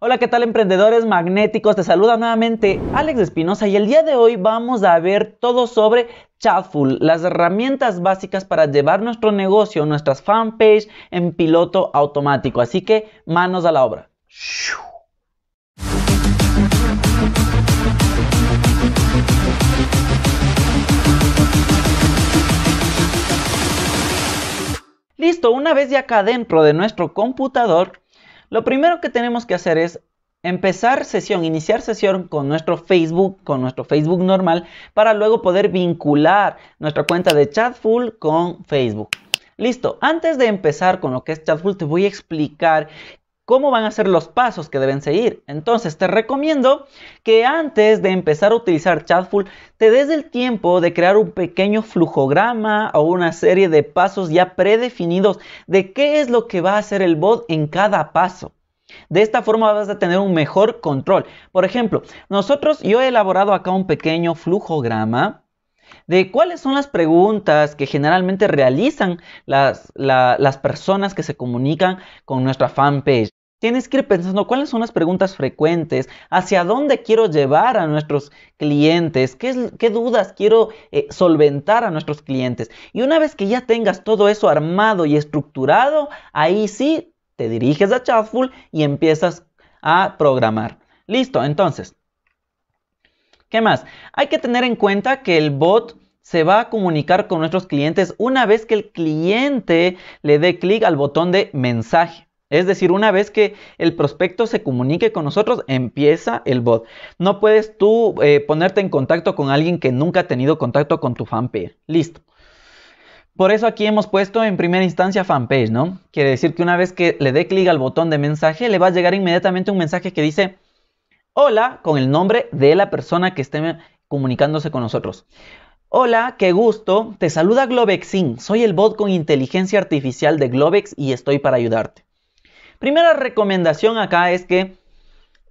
Hola, ¿qué tal emprendedores magnéticos? Te saluda nuevamente Alex Espinosa y el día de hoy vamos a ver todo sobre Chatful, las herramientas básicas para llevar nuestro negocio, nuestras fanpage en piloto automático. Así que manos a la obra. Listo, una vez ya acá dentro de nuestro computador, lo primero que tenemos que hacer es empezar sesión, iniciar sesión con nuestro Facebook, con nuestro Facebook normal, para luego poder vincular nuestra cuenta de Chatful con Facebook. Listo, antes de empezar con lo que es Chatful, te voy a explicar cómo van a ser los pasos que deben seguir. Entonces te recomiendo que antes de empezar a utilizar Chatful te des el tiempo de crear un pequeño flujograma o una serie de pasos ya predefinidos de qué es lo que va a hacer el bot en cada paso. De esta forma vas a tener un mejor control. Por ejemplo, nosotros yo he elaborado acá un pequeño flujograma de cuáles son las preguntas que generalmente realizan las, las personas que se comunican con nuestra fanpage. Tienes que ir pensando cuáles son las preguntas frecuentes, hacia dónde quiero llevar a nuestros clientes, qué, dudas quiero eh, solventar a nuestros clientes. Y una vez que ya tengas todo eso armado y estructurado, ahí sí te diriges a Chatful y empiezas a programar. Listo, entonces. ¿Qué más? Hay que tener en cuenta que el bot se va a comunicar con nuestros clientes una vez que el cliente le dé clic al botón de mensaje. Es decir, una vez que el prospecto se comunique con nosotros, empieza el bot. No puedes tú eh, ponerte en contacto con alguien que nunca ha tenido contacto con tu fanpage. Listo. Por eso aquí hemos puesto en primera instancia fanpage, ¿no? Quiere decir que una vez que le dé clic al botón de mensaje, le va a llegar inmediatamente un mensaje que dice hola con el nombre de la persona que esté comunicándose con nosotros. Hola, qué gusto. Te saluda Globexin. Soy el bot con inteligencia artificial de Globex y estoy para ayudarte. Primera recomendación acá es que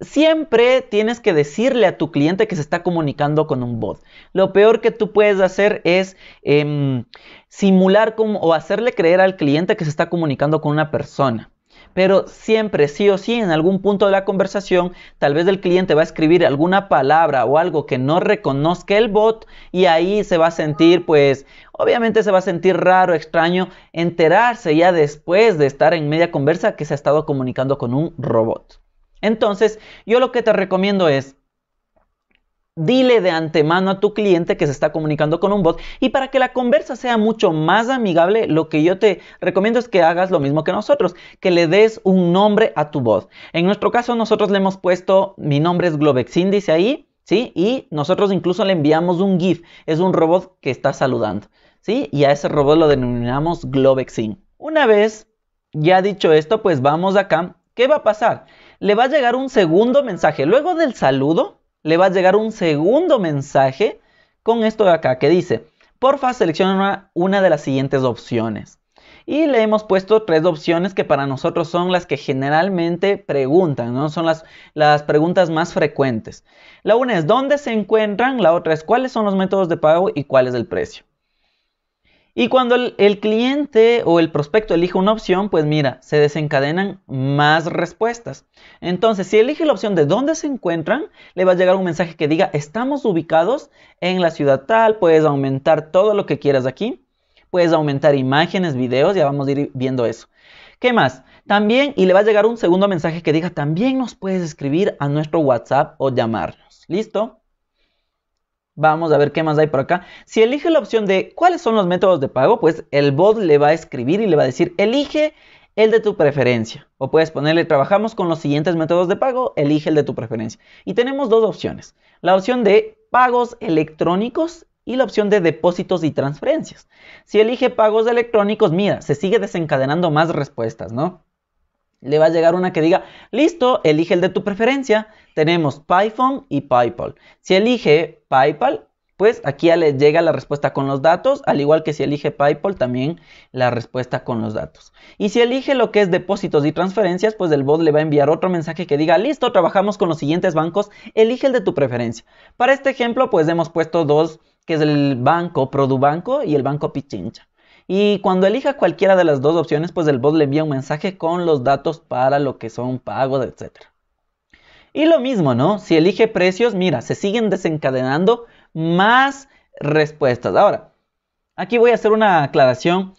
siempre tienes que decirle a tu cliente que se está comunicando con un bot. Lo peor que tú puedes hacer es em, simular como, o hacerle creer al cliente que se está comunicando con una persona pero siempre, sí o sí, en algún punto de la conversación, tal vez el cliente va a escribir alguna palabra o algo que no reconozca el bot y ahí se va a sentir, pues, obviamente se va a sentir raro, extraño, enterarse ya después de estar en media conversa que se ha estado comunicando con un robot. Entonces, yo lo que te recomiendo es, dile de antemano a tu cliente que se está comunicando con un bot y para que la conversa sea mucho más amigable, lo que yo te recomiendo es que hagas lo mismo que nosotros, que le des un nombre a tu bot. En nuestro caso nosotros le hemos puesto, mi nombre es Globexin, dice ahí, ¿sí? Y nosotros incluso le enviamos un GIF, es un robot que está saludando, ¿sí? Y a ese robot lo denominamos Globexin. Una vez ya dicho esto, pues vamos acá, ¿qué va a pasar? Le va a llegar un segundo mensaje, luego del saludo, le va a llegar un segundo mensaje con esto de acá que dice, porfa selecciona una, una de las siguientes opciones. Y le hemos puesto tres opciones que para nosotros son las que generalmente preguntan, ¿no? Son las, las preguntas más frecuentes. La una es dónde se encuentran, la otra es cuáles son los métodos de pago y cuál es el precio. Y cuando el, cliente o el prospecto elige una opción, pues mira, se desencadenan más respuestas. Entonces, si elige la opción de dónde se encuentran, le va a llegar un mensaje que diga, estamos ubicados en la ciudad tal, puedes aumentar todo lo que quieras aquí, puedes aumentar imágenes, videos, ya vamos a ir viendo eso. ¿Qué más? También, y le va a llegar un segundo mensaje que diga, también nos puedes escribir a nuestro WhatsApp o llamarnos. ¿Listo? Vamos a ver qué más hay por acá. Si elige la opción de cuáles son los métodos de pago, pues el bot le va a escribir y le va a decir, elige el de tu preferencia. O puedes ponerle, trabajamos con los siguientes métodos de pago, elige el de tu preferencia. Y tenemos dos opciones. La opción de pagos electrónicos y la opción de depósitos y transferencias. Si elige pagos electrónicos, mira, se sigue desencadenando más respuestas, ¿no? le va a llegar una que diga, listo, elige el de tu preferencia. Tenemos Python y PayPal. Si elige PayPal, pues aquí ya le llega la respuesta con los datos, al igual que si elige PayPal también la respuesta con los datos. Y si elige lo que es depósitos y transferencias, pues el bot le va a enviar otro mensaje que diga, listo, trabajamos con los siguientes bancos, elige el de tu preferencia. Para este ejemplo, pues hemos puesto dos, que es el banco Produbanco y el banco Pichincha. Y cuando elija cualquiera de las dos opciones, pues el bot le envía un mensaje con los datos para lo que son pagos, etc. Y lo mismo, ¿no? Si elige precios, mira, se siguen desencadenando más respuestas. Ahora, aquí voy a hacer una aclaración.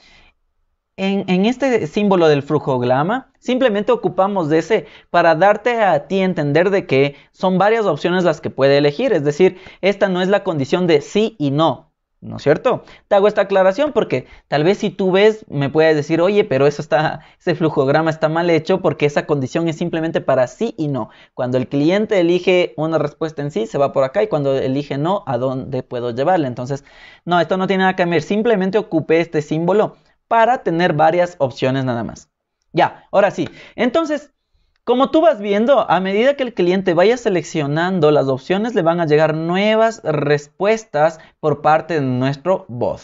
En, este símbolo del glama, simplemente ocupamos de ese para darte a ti entender de que son varias opciones las que puede elegir. Es decir, esta no es la condición de sí y no. ¿No es cierto? Te hago esta aclaración porque tal vez si tú ves, me puedes decir, oye, pero eso está, ese flujograma está mal hecho porque esa condición es simplemente para sí y no. Cuando el cliente elige una respuesta en sí, se va por acá y cuando elige no, ¿a dónde puedo llevarle? Entonces, no, esto no tiene nada que ver. Simplemente ocupé este símbolo para tener varias opciones nada más. Ya, ahora sí. Entonces, como tú vas viendo, a medida que el cliente vaya seleccionando las opciones, le van a llegar nuevas respuestas por parte de nuestro bot.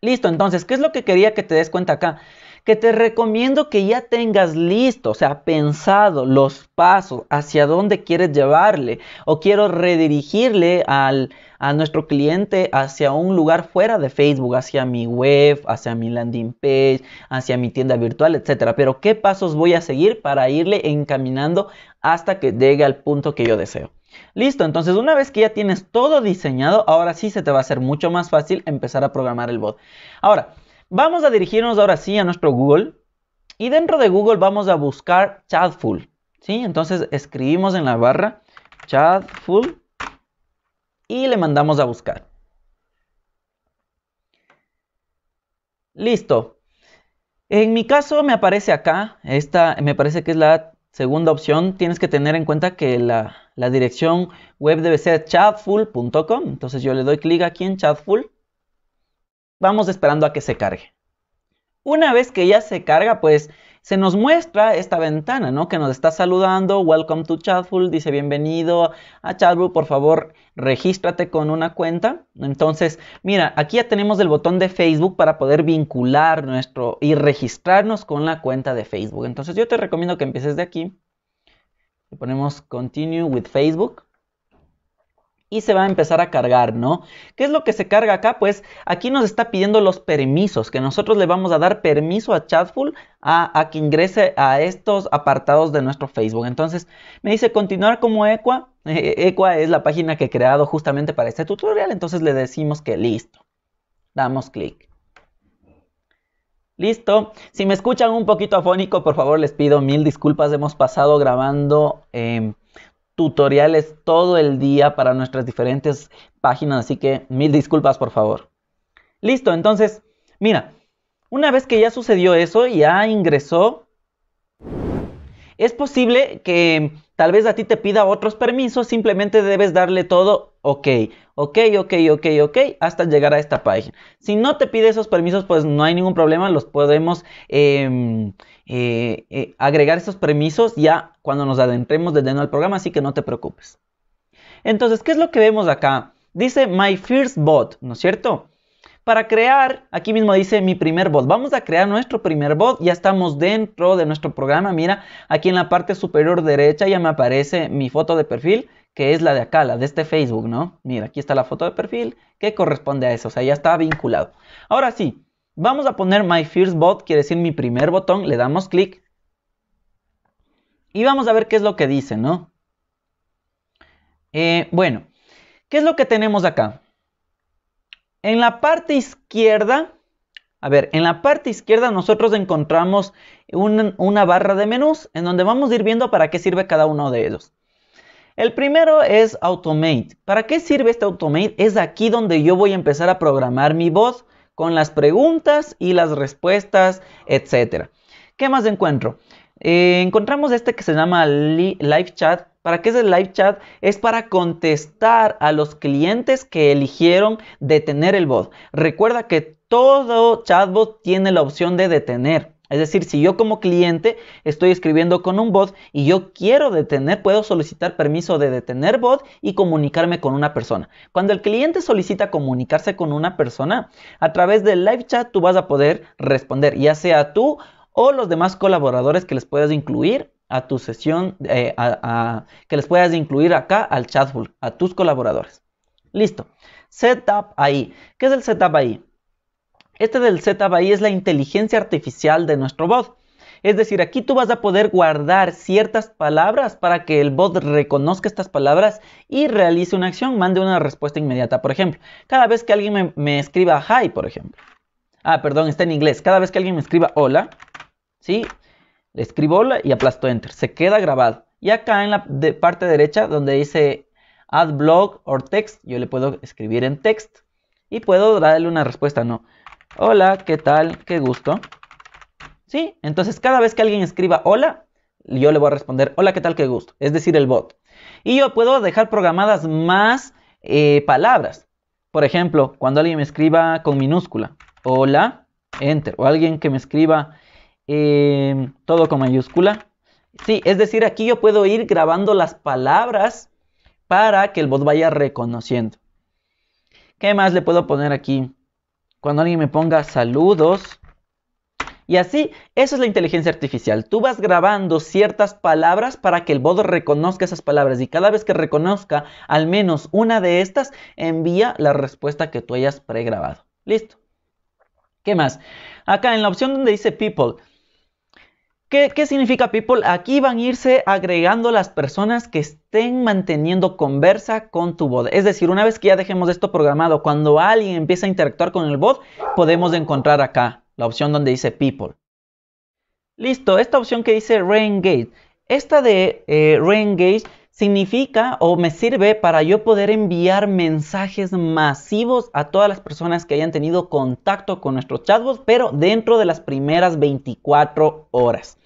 Listo, entonces, ¿qué es lo que quería que te des cuenta acá? que te recomiendo que ya tengas listo, o sea, pensado los pasos hacia dónde quieres llevarle o quiero redirigirle al, a nuestro cliente hacia un lugar fuera de Facebook, hacia mi web, hacia mi landing page, hacia mi tienda virtual, etcétera. Pero ¿qué pasos voy a seguir para irle encaminando hasta que llegue al punto que yo deseo? Listo, entonces una vez que ya tienes todo diseñado, ahora sí se te va a hacer mucho más fácil empezar a programar el bot. Ahora, Vamos a dirigirnos ahora sí a nuestro Google y dentro de Google vamos a buscar Chatful. ¿sí? Entonces escribimos en la barra Chatful y le mandamos a buscar. Listo. En mi caso me aparece acá, esta me parece que es la segunda opción. Tienes que tener en cuenta que la, la dirección web debe ser chatful.com. Entonces yo le doy clic aquí en chatful vamos esperando a que se cargue. Una vez que ya se carga, pues se nos muestra esta ventana, ¿no? Que nos está saludando, welcome to Chatful, dice bienvenido a Chatful, por favor, regístrate con una cuenta. Entonces, mira, aquí ya tenemos el botón de Facebook para poder vincular nuestro y registrarnos con la cuenta de Facebook. Entonces, yo te recomiendo que empieces de aquí. Le ponemos continue with Facebook y se va a empezar a cargar, ¿no? ¿Qué es lo que se carga acá? Pues aquí nos está pidiendo los permisos, que nosotros le vamos a dar permiso a Chatful a, que ingrese a estos apartados de nuestro Facebook. Entonces me dice continuar como Equa. E, Equa es la página que he creado justamente para este tutorial, entonces le decimos que listo. Damos clic. Listo. Si me escuchan un poquito afónico, por favor les pido mil disculpas. Hemos pasado grabando... Em, tutoriales todo el día para nuestras diferentes páginas, así que mil disculpas por favor. Listo, entonces, mira, una vez que ya sucedió eso, ya ingresó, es posible que tal vez a ti te pida otros permisos, simplemente debes darle todo ok, ok, ok, ok, ok, hasta llegar a esta página. Si no te pide esos permisos, pues no hay ningún problema, los podemos em, eh, eh, agregar esos permisos ya cuando nos adentremos de nuevo programa, así que no te preocupes. Entonces, ¿qué es lo que vemos acá? Dice My First Bot, ¿no es cierto? Para crear, aquí mismo dice mi primer bot. Vamos a crear nuestro primer bot. Ya estamos dentro de nuestro programa. Mira, aquí en la parte superior derecha ya me aparece mi foto de perfil, que es la de acá, la de este Facebook, ¿no? Mira, aquí está la foto de perfil que corresponde a eso. O sea, ya está vinculado. Ahora sí, Vamos a poner My First Bot, quiere decir mi primer botón, le damos clic. Y vamos a ver qué es lo que dice, ¿no? Eh, bueno, ¿qué es lo que tenemos acá? En la parte izquierda, a ver, en la parte izquierda nosotros encontramos una barra de menús en donde vamos a ir viendo para qué sirve cada uno de ellos. El primero es Automate. ¿Para qué sirve este Automate? Es aquí donde yo voy a empezar a programar mi voz con las preguntas y las respuestas, etcétera. ¿Qué más encuentro? Eh, encontramos este que se llama Live Chat. ¿Para qué es el Live Chat? Es para contestar a los clientes que eligieron detener el bot. Recuerda que todo chatbot tiene la opción de detener. Es decir, si yo como cliente estoy escribiendo con un bot y yo quiero detener, puedo solicitar permiso de detener bot y comunicarme con una persona. Cuando el cliente solicita comunicarse con una persona, a través del live chat tú vas a poder responder, ya sea tú o los demás colaboradores que les puedas incluir a tu sesión, eh, que les puedas incluir acá al chatbot, a tus colaboradores. Listo. Setup ahí. ¿Qué es el setup ahí? Este del ZBI es la inteligencia artificial de nuestro bot. Es decir, aquí tú vas a poder guardar ciertas palabras para que el bot reconozca estas palabras y realice una acción, mande una respuesta inmediata. Por ejemplo, cada vez que alguien me, escriba hi, por ejemplo. Ah, perdón, está en inglés. Cada vez que alguien me escriba hola, ¿sí? Le escribo hola y aplasto enter. Se queda grabado. Y acá en la parte derecha donde dice add blog or text, yo le puedo escribir en text y puedo darle una respuesta, no. Hola, ¿qué tal? Qué gusto. ¿Sí? Entonces cada vez que alguien escriba hola, yo le voy a responder hola, ¿qué tal? Qué gusto. Es decir, el bot. Y yo puedo dejar programadas más eh, palabras. Por ejemplo, cuando alguien me escriba con minúscula, hola, enter. O alguien que me escriba em, todo con mayúscula. Sí, es decir, aquí yo puedo ir grabando las palabras para que el bot vaya reconociendo. ¿Qué más le puedo poner aquí? cuando alguien me ponga saludos. Y así, eso es la inteligencia artificial. Tú vas grabando ciertas palabras para que el bot reconozca esas palabras y cada vez que reconozca al menos una de estas, envía la respuesta que tú hayas pregrabado. Listo. ¿Qué más? Acá en la opción donde dice people, ¿Qué, significa people? Aquí van a irse agregando las personas que estén manteniendo conversa con tu bot. Es decir, una vez que ya dejemos esto programado, cuando alguien empieza a interactuar con el bot, podemos encontrar acá la opción donde dice people. Listo, esta opción que dice reengage. Esta de eh, reengage significa o me sirve para yo poder enviar mensajes masivos a todas las personas que hayan tenido contacto con nuestro chatbot, pero dentro de las primeras 24 horas.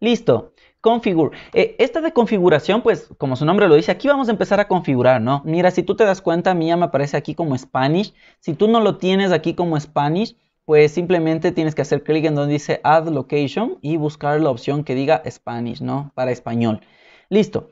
Listo. Configure. Eh, esta de configuración, pues como su nombre lo dice, aquí vamos a empezar a configurar, ¿no? Mira, si tú te das cuenta, a mí me aparece aquí como Spanish. Si tú no lo tienes aquí como Spanish, pues simplemente tienes que hacer clic en donde dice Add Location y buscar la opción que diga Spanish, ¿no? Para español. Listo.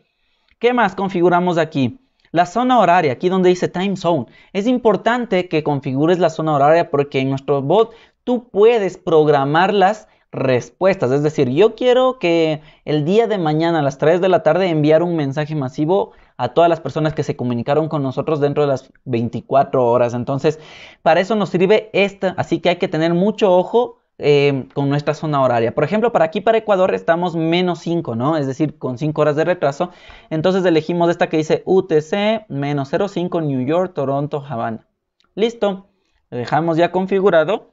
¿Qué más configuramos aquí? La zona horaria, aquí donde dice time zone. Es importante que configures la zona horaria porque en nuestro bot tú puedes programar las respuestas. Es decir, yo quiero que el día de mañana a las 3 de la tarde enviar un mensaje masivo a todas las personas que se comunicaron con nosotros dentro de las 24 horas. Entonces, para eso nos sirve esta. Así que hay que tener mucho ojo Em, con nuestra zona horaria. Por ejemplo, para aquí, para Ecuador, estamos menos 5, ¿no? Es decir, con 5 horas de retraso. Entonces elegimos esta que dice UTC menos 05 New York, Toronto, Havana. Listo. Lo dejamos ya configurado.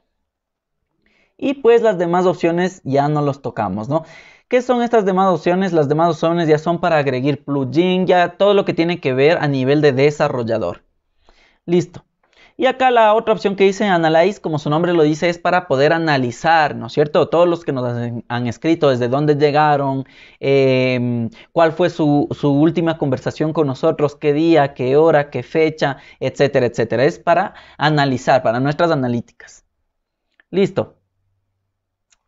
Y pues las demás opciones ya no los tocamos, ¿no? ¿Qué son estas demás opciones? Las demás opciones ya son para agregar plugin, ya todo lo que tiene que ver a nivel de desarrollador. Listo. Y acá la otra opción que dice Analyze, como su nombre lo dice, es para poder analizar, ¿no es cierto? Todos los que nos han, escrito, desde dónde llegaron, em, cuál fue su, última conversación con nosotros, qué día, qué hora, qué fecha, etcétera, etcétera. Es para analizar, para nuestras analíticas. Listo.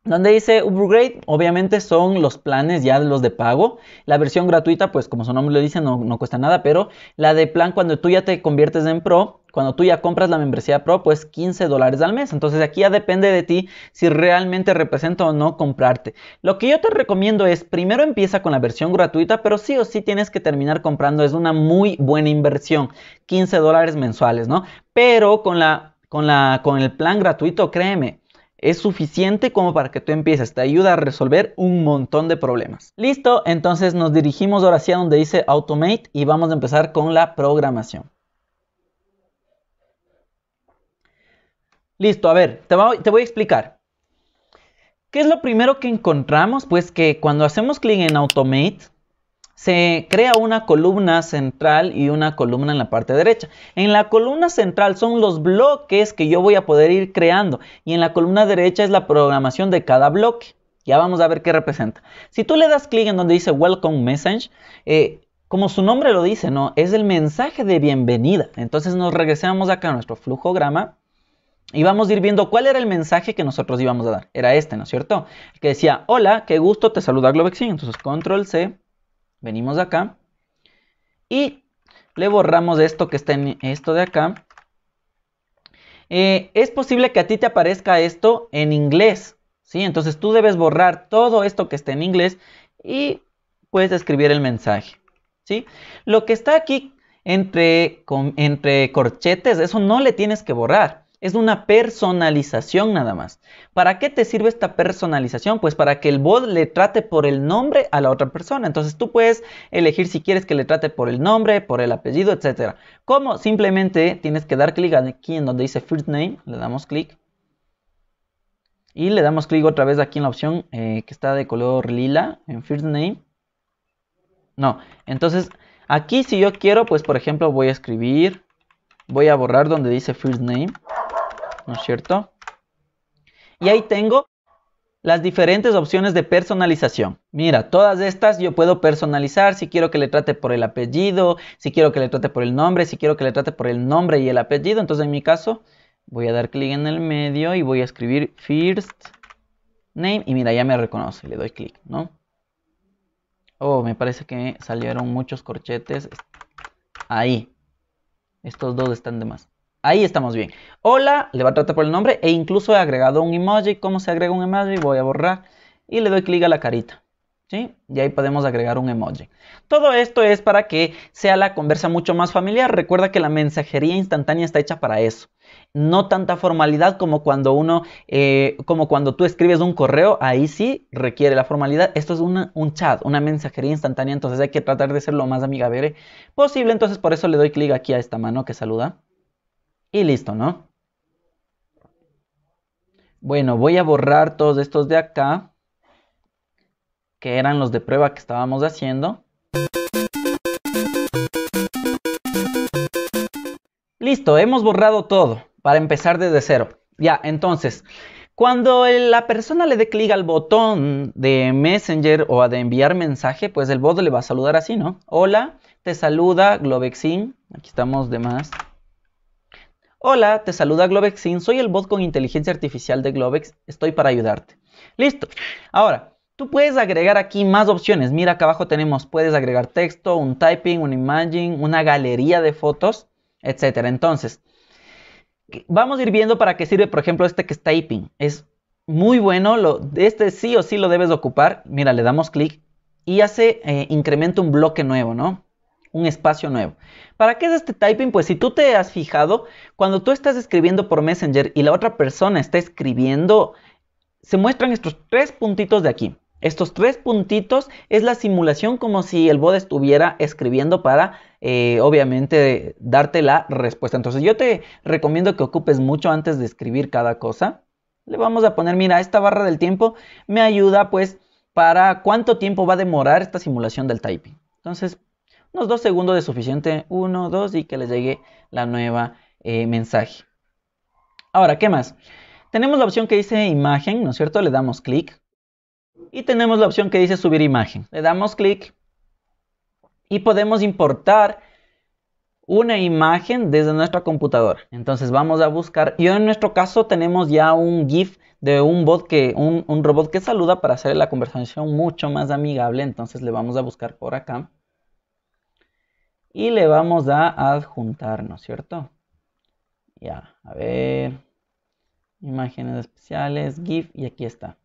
Donde dice upgrade, obviamente son los planes ya los de pago. La versión gratuita, pues como su nombre lo dice, no, cuesta nada, pero la de plan cuando tú ya te conviertes en pro, cuando tú ya compras la membresía pro, pues 15 dólares al mes. Entonces aquí ya depende de ti si realmente representa o no comprarte. Lo que yo te recomiendo es, primero empieza con la versión gratuita, pero sí o sí tienes que terminar comprando. Es una muy buena inversión, 15 dólares mensuales, ¿no? Pero con la... Con, la, con el plan gratuito, créeme, es suficiente como para que tú empieces, te ayuda a resolver un montón de problemas. Listo, entonces nos dirigimos ahora hacia donde dice Automate y vamos a empezar con la programación. Listo, a ver, te voy, te voy a explicar. ¿Qué es lo primero que encontramos? Pues que cuando hacemos clic en Automate, se crea una columna central y una columna en la parte derecha. En la columna central son los bloques que yo voy a poder ir creando y en la columna derecha es la programación de cada bloque. Ya vamos a ver qué representa. Si tú le das clic en donde dice Welcome Message, eh, como su nombre lo dice, ¿no? Es el mensaje de bienvenida. Entonces nos regresamos acá a nuestro flujograma y vamos a ir viendo cuál era el mensaje que nosotros íbamos a dar. Era este, ¿no es cierto? Que decía, hola, qué gusto, te saluda Globexin. Entonces control C Venimos acá y le borramos esto que está en esto de acá. Eh, es posible que a ti te aparezca esto en inglés, ¿sí? Entonces tú debes borrar todo esto que está en inglés y puedes escribir el mensaje, ¿sí? Lo que está aquí entre, entre corchetes, eso no le tienes que borrar. Es una personalización nada más. ¿Para qué te sirve esta personalización? Pues para que el bot le trate por el nombre a la otra persona. Entonces tú puedes elegir si quieres que le trate por el nombre, por el apellido, etc. ¿Cómo? Simplemente tienes que dar clic aquí en donde dice first name. Le damos clic. Y le damos clic otra vez aquí en la opción eh, que está de color lila en first name. No, entonces aquí si yo quiero, pues por ejemplo voy a escribir, voy a borrar donde dice first name ¿no es cierto? Y ahí tengo las diferentes opciones de personalización. Mira, todas estas yo puedo personalizar si quiero que le trate por el apellido, si quiero que le trate por el nombre, si quiero que le trate por el nombre y el apellido. Entonces en mi caso voy a dar clic en el medio y voy a escribir first name y mira, ya me reconoce, le doy clic, ¿no? Oh, me parece que salieron muchos corchetes ahí. Estos dos están de más. Ahí estamos bien. Hola, le va a tratar por el nombre e incluso he agregado un emoji. ¿Cómo se agrega un emoji? Voy a borrar y le doy clic a la carita. ¿Sí? Y ahí podemos agregar un emoji. Todo esto es para que sea la conversa mucho más familiar. Recuerda que la mensajería instantánea está hecha para eso. No tanta formalidad como cuando uno, eh, como cuando tú escribes un correo, ahí sí requiere la formalidad. Esto es un chat, una mensajería instantánea, entonces hay que tratar de ser lo más amigable posible. Entonces por eso le doy clic aquí a esta mano que saluda. Y listo, ¿no? Bueno, voy a borrar todos estos de acá, que eran los de prueba que estábamos haciendo. Listo, hemos borrado todo para empezar desde cero. Ya, entonces, cuando la persona le dé clic al botón de Messenger o a de enviar mensaje, pues el bot le va a saludar así, ¿no? Hola, te saluda Globexin. Aquí estamos de más. Hola, te saluda Globexin, soy el bot con inteligencia artificial de Globex, estoy para ayudarte. Listo. Ahora, tú puedes agregar aquí más opciones. Mira, acá abajo tenemos, puedes agregar texto, un typing, un imaging, una galería de fotos, etc. Entonces, vamos a ir viendo para qué sirve, por ejemplo, este que es typing. Es muy bueno, lo, este sí o sí lo debes ocupar. Mira, le damos clic y hace, eh, incrementa un bloque nuevo, ¿no? un espacio nuevo. ¿Para qué es este typing? Pues si tú te has fijado, cuando tú estás escribiendo por Messenger y la otra persona está escribiendo, se muestran estos tres puntitos de aquí. Estos tres puntitos es la simulación como si el bot estuviera escribiendo para, eh, obviamente, darte la respuesta. Entonces yo te recomiendo que ocupes mucho antes de escribir cada cosa. Le vamos a poner, mira, esta barra del tiempo me ayuda pues para cuánto tiempo va a demorar esta simulación del typing. Entonces unos dos segundos de suficiente, uno, dos, y que les llegue la nueva eh, mensaje. Ahora, ¿qué más? Tenemos la opción que dice imagen, ¿no es cierto? Le damos clic. Y tenemos la opción que dice subir imagen. Le damos clic y podemos importar una imagen desde nuestra computadora. Entonces vamos a buscar. Yo en nuestro caso tenemos ya un GIF de un bot que un, un robot que saluda para hacer la conversación mucho más amigable. Entonces le vamos a buscar por acá y le vamos a adjuntar, ¿no es cierto? Ya, a ver. Imágenes especiales, GIF y aquí está.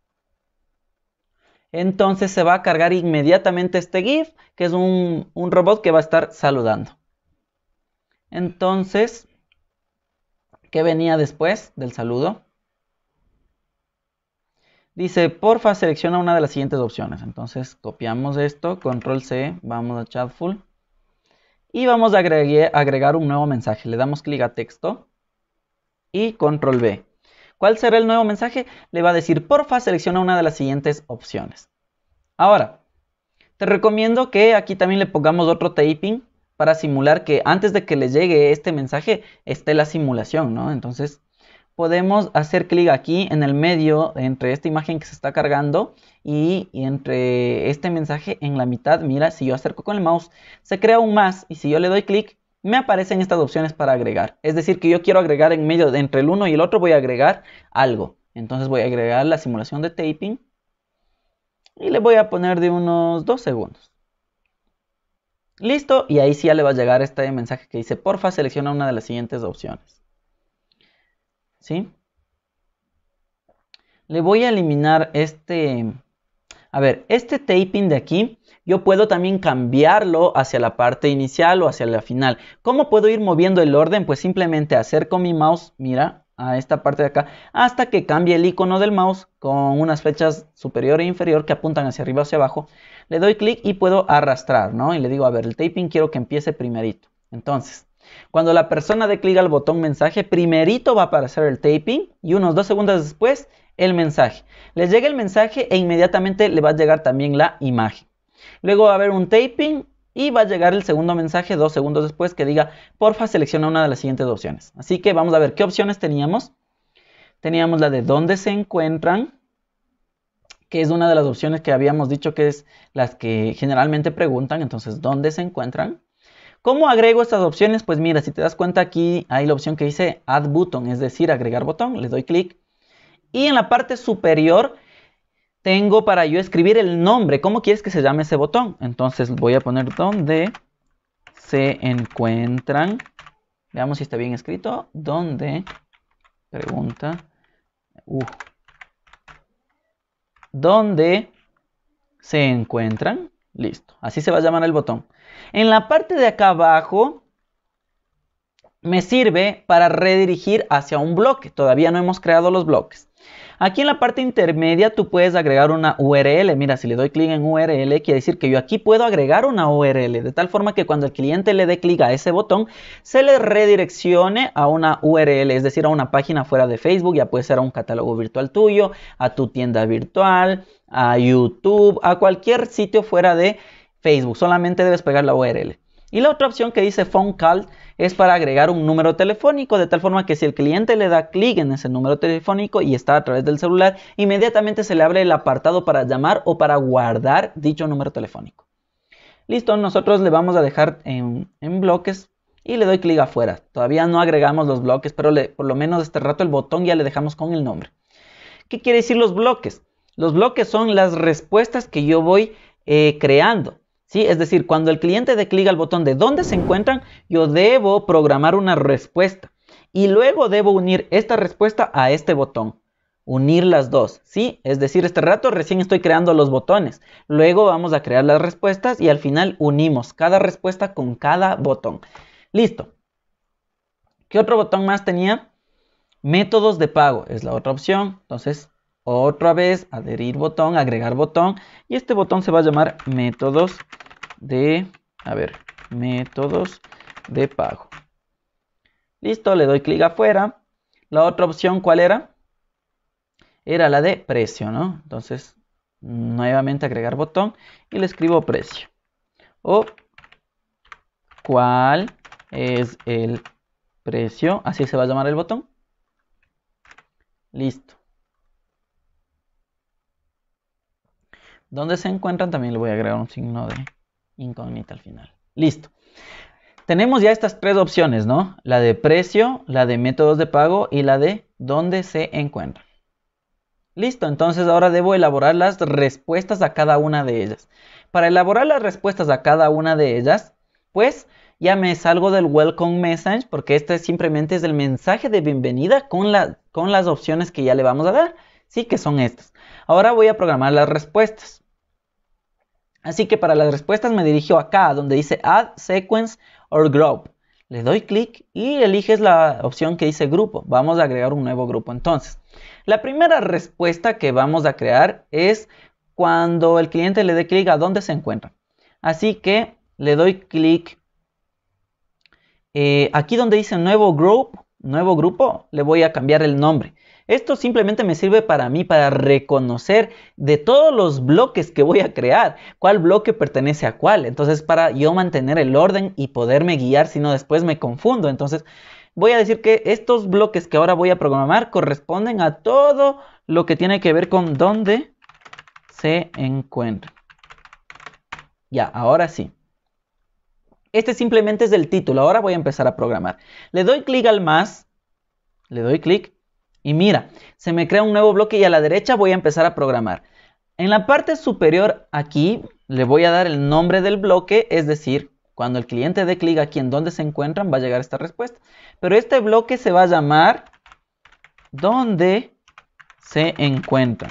Entonces se va a cargar inmediatamente este GIF, que es un, robot que va a estar saludando. Entonces, ¿qué venía después del saludo? Dice, porfa, selecciona una de las siguientes opciones. Entonces copiamos esto, control C, vamos a chatful. Y vamos a agregar un nuevo mensaje. Le damos clic a texto y control B. ¿Cuál será el nuevo mensaje? Le va a decir, porfa, selecciona una de las siguientes opciones. Ahora, te recomiendo que aquí también le pongamos otro taping para simular que antes de que le llegue este mensaje esté la simulación, ¿no? Entonces, podemos hacer clic aquí en el medio entre esta imagen que se está cargando y, entre este mensaje en la mitad. Mira, si yo acerco con el mouse, se crea un más y si yo le doy clic, me aparecen estas opciones para agregar. Es decir, que yo quiero agregar en medio de entre el uno y el otro, voy a agregar algo. Entonces voy a agregar la simulación de taping y le voy a poner de unos dos segundos. Listo, y ahí sí ya le va a llegar este mensaje que dice, porfa, selecciona una de las siguientes opciones. ¿sí? Le voy a eliminar este... A ver, este taping de aquí, yo puedo también cambiarlo hacia la parte inicial o hacia la final. ¿Cómo puedo ir moviendo el orden? Pues simplemente acerco mi mouse, mira, a esta parte de acá, hasta que cambie el icono del mouse con unas flechas superior e inferior que apuntan hacia arriba o hacia abajo. Le doy clic y puedo arrastrar, ¿no? Y le digo, a ver, el taping quiero que empiece primerito. Entonces, cuando la persona dé clic al botón mensaje, primerito va a aparecer el taping y unos dos segundos después el mensaje. Le llega el mensaje e inmediatamente le va a llegar también la imagen. Luego va a haber un taping y va a llegar el segundo mensaje dos segundos después que diga, porfa, selecciona una de las siguientes opciones. Así que vamos a ver qué opciones teníamos. Teníamos la de dónde se encuentran, que es una de las opciones que habíamos dicho que es las que generalmente preguntan. Entonces, ¿dónde se encuentran? ¿Cómo agrego estas opciones? Pues mira, si te das cuenta aquí hay la opción que dice Add Button, es decir, agregar botón, le doy clic. Y en la parte superior tengo para yo escribir el nombre, cómo quieres que se llame ese botón. Entonces voy a poner donde se encuentran, veamos si está bien escrito, ¿Dónde? pregunta, uh, ¿Dónde se encuentran, listo, así se va a llamar el botón. En la parte de acá abajo me sirve para redirigir hacia un bloque. Todavía no hemos creado los bloques. Aquí en la parte intermedia tú puedes agregar una URL. Mira, si le doy clic en URL, quiere decir que yo aquí puedo agregar una URL. De tal forma que cuando el cliente le dé clic a ese botón, se le redireccione a una URL, es decir, a una página fuera de Facebook. Ya puede ser a un catálogo virtual tuyo, a tu tienda virtual, a YouTube, a cualquier sitio fuera de Facebook, solamente debes pegar la URL. Y la otra opción que dice Phone Call es para agregar un número telefónico, de tal forma que si el cliente le da clic en ese número telefónico y está a través del celular, inmediatamente se le abre el apartado para llamar o para guardar dicho número telefónico. Listo, nosotros le vamos a dejar en, bloques y le doy clic afuera. Todavía no agregamos los bloques, pero por lo menos este rato el botón ya le dejamos con el nombre. ¿Qué quiere decir los bloques? Los bloques son las respuestas que yo voy eh, creando. ¿Sí? Es decir, cuando el cliente clic el botón de dónde se encuentran, yo debo programar una respuesta y luego debo unir esta respuesta a este botón. Unir las dos, ¿sí? Es decir, este rato recién estoy creando los botones. Luego vamos a crear las respuestas y al final unimos cada respuesta con cada botón. Listo. ¿Qué otro botón más tenía? Métodos de pago es la otra opción. Entonces, otra vez, adherir botón, agregar botón. Y este botón se va a llamar métodos de, a ver, métodos de pago. Listo, le doy clic afuera. La otra opción, ¿cuál era? Era la de precio, ¿no? Entonces, nuevamente agregar botón y le escribo precio. O cuál es el precio. Así se va a llamar el botón. Listo. ¿Dónde se encuentran, también le voy a agregar un signo de incógnita al final. Listo. Tenemos ya estas tres opciones, ¿no? La de precio, la de métodos de pago y la de dónde se encuentran. Listo, entonces ahora debo elaborar las respuestas a cada una de ellas. Para elaborar las respuestas a cada una de ellas, pues ya me salgo del welcome message porque este simplemente es el mensaje de bienvenida con, con las opciones que ya le vamos a dar. Sí, que son estas. Ahora voy a programar las respuestas. Así que para las respuestas me dirijo acá, donde dice Add Sequence or Group. Le doy clic y eliges la opción que dice grupo. Vamos a agregar un nuevo grupo entonces. La primera respuesta que vamos a crear es cuando el cliente le dé clic a dónde se encuentra. Así que le doy clic eh, aquí donde dice nuevo group, nuevo grupo, le voy a cambiar el nombre. Esto simplemente me sirve para mí, para reconocer de todos los bloques que voy a crear, cuál bloque pertenece a cuál. Entonces, para yo mantener el orden y poderme guiar, si no después me confundo. Entonces, voy a decir que estos bloques que ahora voy a programar corresponden a todo lo que tiene que ver con dónde se encuentra. Ya, ahora sí. Este simplemente es el título. Ahora voy a empezar a programar. Le doy clic al más. Le doy clic. Y mira, se me crea un nuevo bloque y a la derecha voy a empezar a programar. En la parte superior aquí le voy a dar el nombre del bloque, es decir, cuando el cliente dé clic aquí en dónde se encuentran va a llegar esta respuesta. Pero este bloque se va a llamar ¿Dónde se encuentran.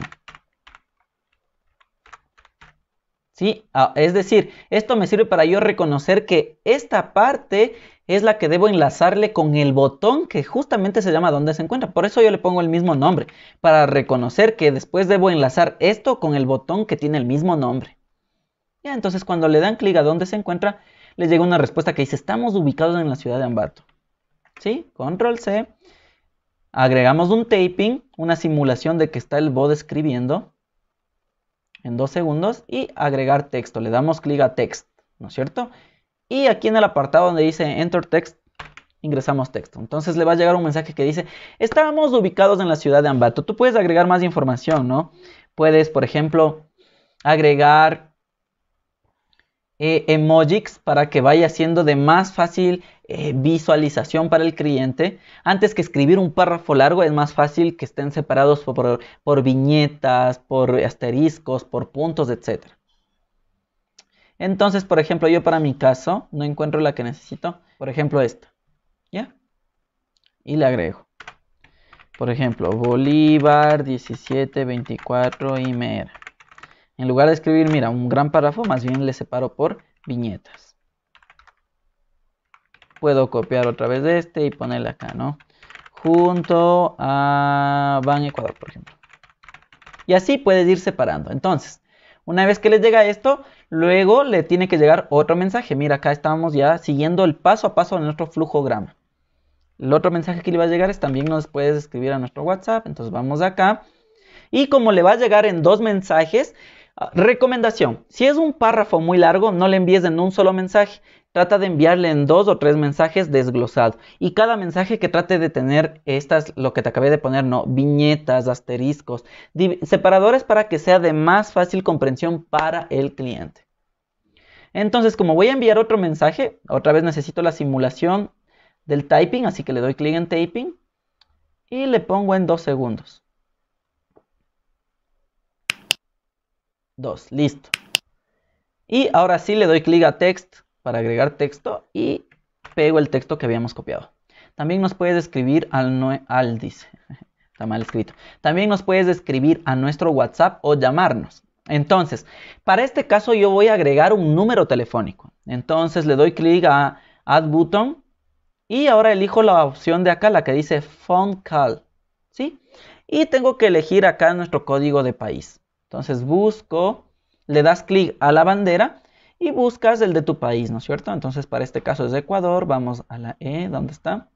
¿Sí? Ah, es decir, esto me sirve para yo reconocer que esta parte es la que debo enlazarle con el botón que justamente se llama donde se encuentra. Por eso yo le pongo el mismo nombre, para reconocer que después debo enlazar esto con el botón que tiene el mismo nombre. Ya, entonces cuando le dan clic a donde se encuentra, le llega una respuesta que dice, estamos ubicados en la ciudad de Ambato. ¿Sí? Control C. Agregamos un taping, una simulación de que está el bot escribiendo en dos segundos y agregar texto. Le damos clic a text, ¿no es cierto? Y aquí en el apartado donde dice Enter Text, ingresamos texto. Entonces le va a llegar un mensaje que dice, estábamos ubicados en la ciudad de Ambato. Tú puedes agregar más información, ¿no? Puedes, por ejemplo, agregar eh, emojis para que vaya siendo de más fácil eh, visualización para el cliente. Antes que escribir un párrafo largo, es más fácil que estén separados por, por viñetas, por asteriscos, por puntos, etcétera. Entonces, por ejemplo, yo para mi caso no encuentro la que necesito. Por ejemplo, esta. ¿Ya? Y le agrego. Por ejemplo, Bolívar 1724 y Mera. En lugar de escribir, mira, un gran párrafo, más bien le separo por viñetas. Puedo copiar otra vez este y ponerle acá, ¿no? Junto a Ban Ecuador, por ejemplo. Y así puedes ir separando. Entonces, una vez que les llega esto, luego le tiene que llegar otro mensaje. Mira, acá estamos ya siguiendo el paso a paso de nuestro flujo grama. El otro mensaje que le va a llegar es también nos puedes escribir a nuestro WhatsApp. Entonces vamos acá. Y como le va a llegar en dos mensajes, ah, recomendación. Si es un párrafo muy largo, no le envíes en un solo mensaje trata de enviarle en dos o tres mensajes desglosado Y cada mensaje que trate de tener estas, lo que te acabé de poner, no, viñetas, asteriscos, separadores para que sea de más fácil comprensión para el cliente. Entonces, como voy a enviar otro mensaje, otra vez necesito la simulación del typing, así que le doy clic en typing y le pongo en dos segundos. Dos, listo. Y ahora sí le doy clic a text para agregar texto y pego el texto que habíamos copiado. También nos puedes escribir al, no, al dice, está mal escrito. También nos puedes escribir a nuestro WhatsApp o llamarnos. Entonces, para este caso yo voy a agregar un número telefónico. Entonces le doy clic a Add Button y ahora elijo la opción de acá, la que dice Phone Call. ¿Sí? Y tengo que elegir acá nuestro código de país. Entonces busco, le das clic a la bandera y buscas el de tu país, ¿no es cierto? Entonces, para este caso es Ecuador, vamos a la E, ¿dónde está?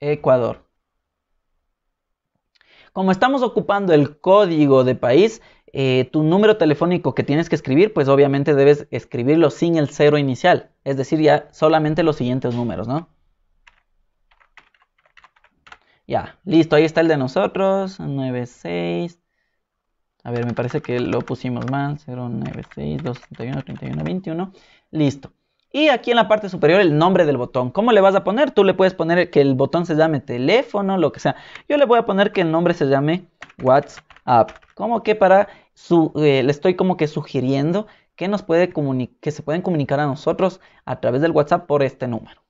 Ecuador. Como estamos ocupando el código de país, eh, tu número telefónico que tienes que escribir, pues obviamente debes escribirlo sin el cero inicial, es decir, ya solamente los siguientes números, ¿no? Ya, listo, ahí está el de nosotros, 96. A ver, me parece que lo pusimos mal, 096, 261, 31, 21. Listo. Y aquí en la parte superior el nombre del botón. ¿Cómo le vas a poner? Tú le puedes poner que el botón se llame teléfono, lo que sea. Yo le voy a poner que el nombre se llame WhatsApp. Como que para su, eh, le estoy como que sugiriendo que nos puede que se pueden comunicar a nosotros a través del WhatsApp por este número.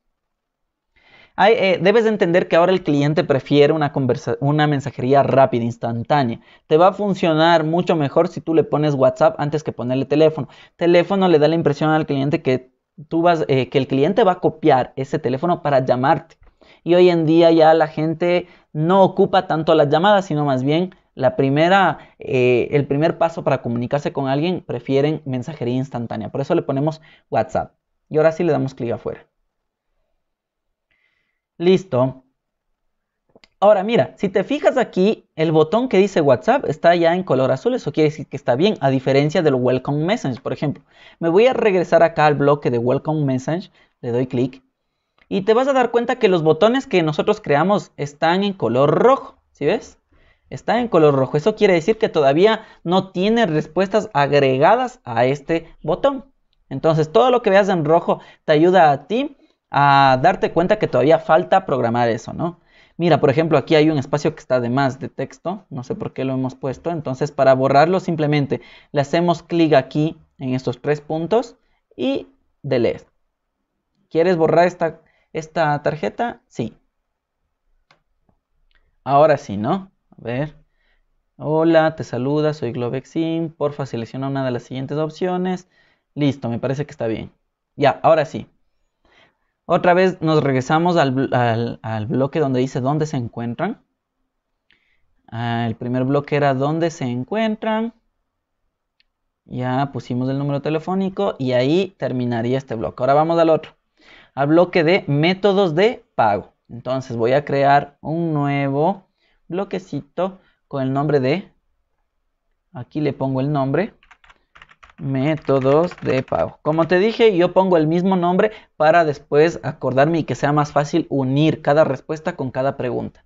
Eh, debes debes entender que ahora el cliente prefiere una, conversa una mensajería rápida, instantánea. Te va a funcionar mucho mejor si tú le pones WhatsApp antes que ponerle teléfono. Teléfono le da la impresión al cliente que, tú vas, eh, que el cliente va a copiar ese teléfono para llamarte. Y hoy en día ya la gente no ocupa tanto las llamadas, sino más bien la primera, eh, el primer paso para comunicarse con alguien prefieren mensajería instantánea. Por eso le ponemos WhatsApp. Y ahora sí le damos clic afuera. Listo. Ahora mira, si te fijas aquí, el botón que dice WhatsApp está ya en color azul, eso quiere decir que está bien, a diferencia del Welcome Message, por ejemplo. Me voy a regresar acá al bloque de Welcome Message, le doy clic y te vas a dar cuenta que los botones que nosotros creamos están en color rojo, ¿sí ves? Está en color rojo, eso quiere decir que todavía no tiene respuestas agregadas a este botón. Entonces todo lo que veas en rojo te ayuda a ti a darte cuenta que todavía falta programar eso, ¿no? Mira, por ejemplo, aquí hay un espacio que está de más de texto, no sé por qué lo hemos puesto, entonces para borrarlo simplemente le hacemos clic aquí en estos tres puntos y delete. ¿Quieres borrar esta, esta tarjeta? Sí. Ahora sí, ¿no? A ver. Hola, te saluda, soy Globexin, porfa selecciona una de las siguientes opciones. Listo, me parece que está bien. Ya, ahora sí, otra vez nos regresamos al, bloque donde dice dónde se encuentran. Ah, el primer bloque era dónde se encuentran. Ya pusimos el número telefónico y ahí terminaría este bloque. Ahora vamos al otro, al bloque de métodos de pago. Entonces voy a crear un nuevo bloquecito con el nombre de, aquí le pongo el nombre, métodos de pago. Como te dije, yo pongo el mismo nombre para después acordarme y que sea más fácil unir cada respuesta con cada pregunta.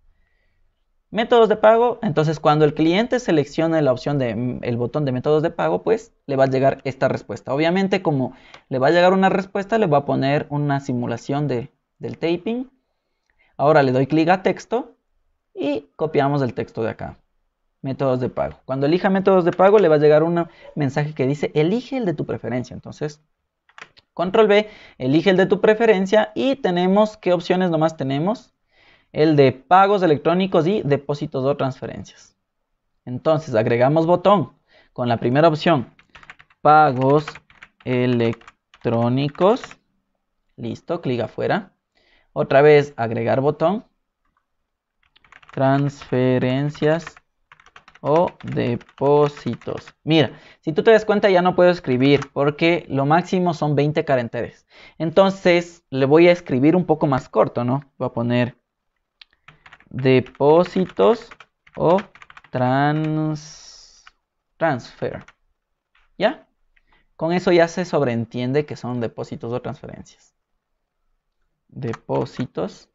Métodos de pago, entonces cuando el cliente seleccione la opción de mm, el botón de métodos de pago, pues le va a llegar esta respuesta. Obviamente como le va a llegar una respuesta, le va a poner una simulación de, del taping. Ahora le doy clic a texto y copiamos el texto de acá métodos de pago. Cuando elija métodos de pago le va a llegar un mensaje que dice elige el de tu preferencia. Entonces, control B, elige el de tu preferencia y tenemos, ¿qué opciones nomás tenemos? El de pagos electrónicos y depósitos o transferencias. Entonces, agregamos botón con la primera opción, pagos electrónicos. Listo, clic afuera. Otra vez, agregar botón. Transferencias o depósitos. Mira, si tú te das cuenta ya no puedo escribir porque lo máximo son 20 caracteres. Entonces le voy a escribir un poco más corto, ¿no? Voy a poner depósitos o trans, transfer. ¿Ya? Con eso ya se sobreentiende que son depósitos o transferencias. Depósitos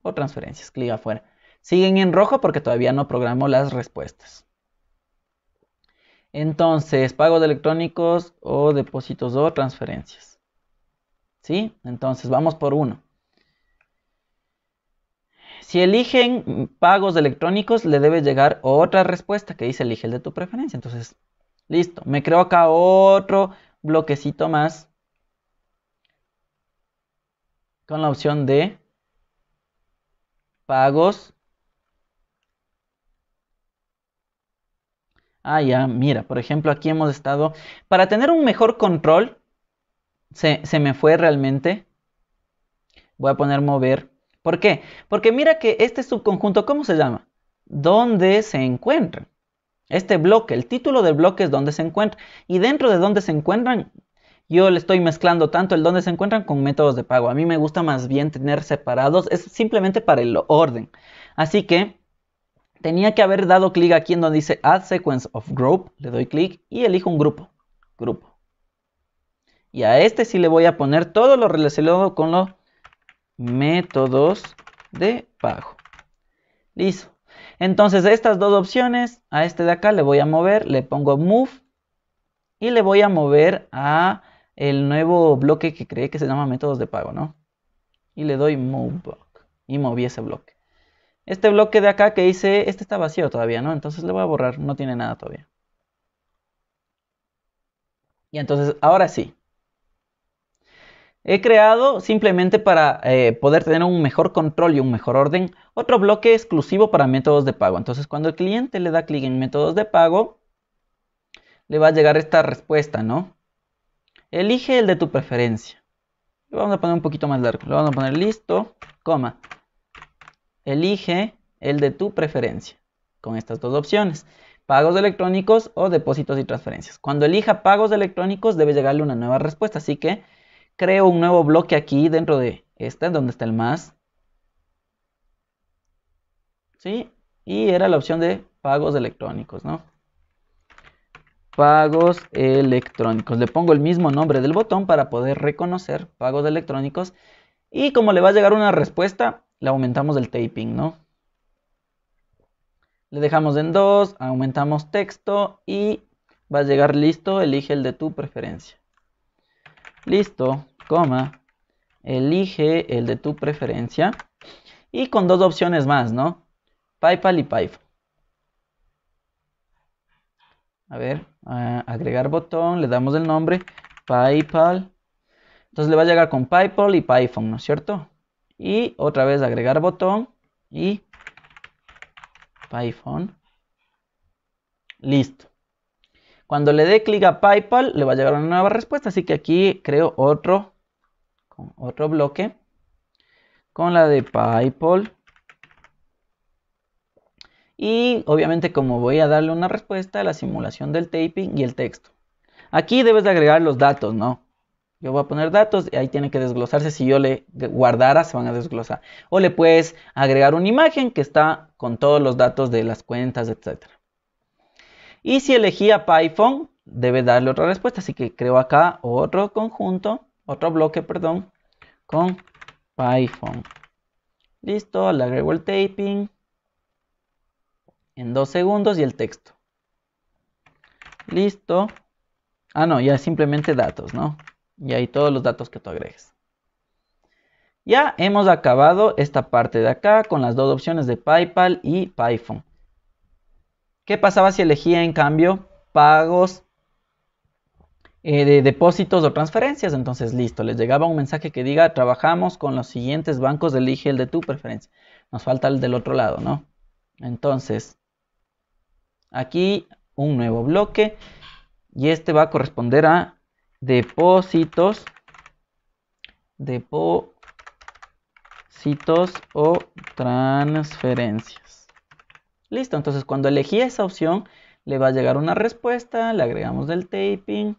o transferencias. Clic afuera. Siguen en rojo porque todavía no programo las respuestas. Entonces, pagos electrónicos o depósitos o transferencias. ¿Sí? Entonces, vamos por uno. Si eligen pagos electrónicos, le debe llegar otra respuesta que dice elige el de tu preferencia. Entonces, listo. Me creo acá otro bloquecito más con la opción de pagos Ah, ya, mira, por ejemplo, aquí hemos estado... Para tener un mejor control, se, me fue realmente. Voy a poner mover. ¿Por qué? Porque mira que este subconjunto, ¿cómo se llama? ¿Dónde se encuentra? Este bloque, el título del bloque es dónde se encuentran. Y dentro de dónde se encuentran, yo le estoy mezclando tanto el dónde se encuentran con métodos de pago. A mí me gusta más bien tener separados, es simplemente para el orden. Así que tenía que haber dado clic aquí en donde dice Add Sequence of Group. Le doy clic y elijo un grupo. Grupo. Y a este sí le voy a poner todo lo relacionado con los métodos de pago. Listo. Entonces, estas dos opciones, a este de acá le voy a mover, le pongo Move y le voy a mover a el nuevo bloque que creé que se llama métodos de pago, ¿no? Y le doy Move Block y moví ese bloque. Este bloque de acá que hice, este está vacío todavía, ¿no? Entonces le voy a borrar, no tiene nada todavía. Y entonces, ahora sí. He creado simplemente para eh, poder tener un mejor control y un mejor orden otro bloque exclusivo para métodos de pago. Entonces cuando el cliente le da clic en métodos de pago, le va a llegar esta respuesta, ¿no? Elige el de tu preferencia. vamos a poner un poquito más largo. Lo vamos a poner listo, coma. Elige el de tu preferencia con estas dos opciones. Pagos electrónicos o depósitos y transferencias. Cuando elija pagos electrónicos debe llegarle una nueva respuesta. Así que creo un nuevo bloque aquí dentro de este, donde está el más. ¿Sí? Y era la opción de pagos electrónicos, ¿no? Pagos electrónicos. Le pongo el mismo nombre del botón para poder reconocer pagos electrónicos. Y como le va a llegar una respuesta, le aumentamos el taping, ¿no? Le dejamos en 2, aumentamos texto y va a llegar listo, elige el de tu preferencia. Listo, coma, elige el de tu preferencia. Y con dos opciones más, ¿no? PayPal y Python. A ver, agregar botón, le damos el nombre, PayPal. Entonces le va a llegar con PayPal y Python, ¿no es cierto? Y otra vez agregar botón y Python. Listo. Cuando le dé clic a PayPal, le va a llegar una nueva respuesta. Así que aquí creo otro, con otro bloque con la de PayPal. Y obviamente como voy a darle una respuesta, la simulación del taping y el texto. Aquí debes de agregar los datos, ¿no? Yo voy a poner datos y ahí tiene que desglosarse. Si yo le guardara, se van a desglosar. O le puedes agregar una imagen que está con todos los datos de las cuentas, etc. Y si elegía Python, debe darle otra respuesta. Así que creo acá otro conjunto, otro bloque, perdón, con Python. Listo, le agrego el taping en dos segundos y el texto. Listo. Ah, no, ya simplemente datos, ¿no? y ahí todos los datos que tú agregues. Ya hemos acabado esta parte de acá con las dos opciones de PayPal y Python. ¿Qué pasaba si elegía en cambio pagos eh, de depósitos o transferencias? Entonces listo, les llegaba un mensaje que diga trabajamos con los siguientes bancos, elige el de tu preferencia. Nos falta el del otro lado, ¿no? Entonces, aquí un nuevo bloque y este va a corresponder a depósitos, depósitos o transferencias. Listo, entonces cuando elegí esa opción, le va a llegar una respuesta, le agregamos del taping,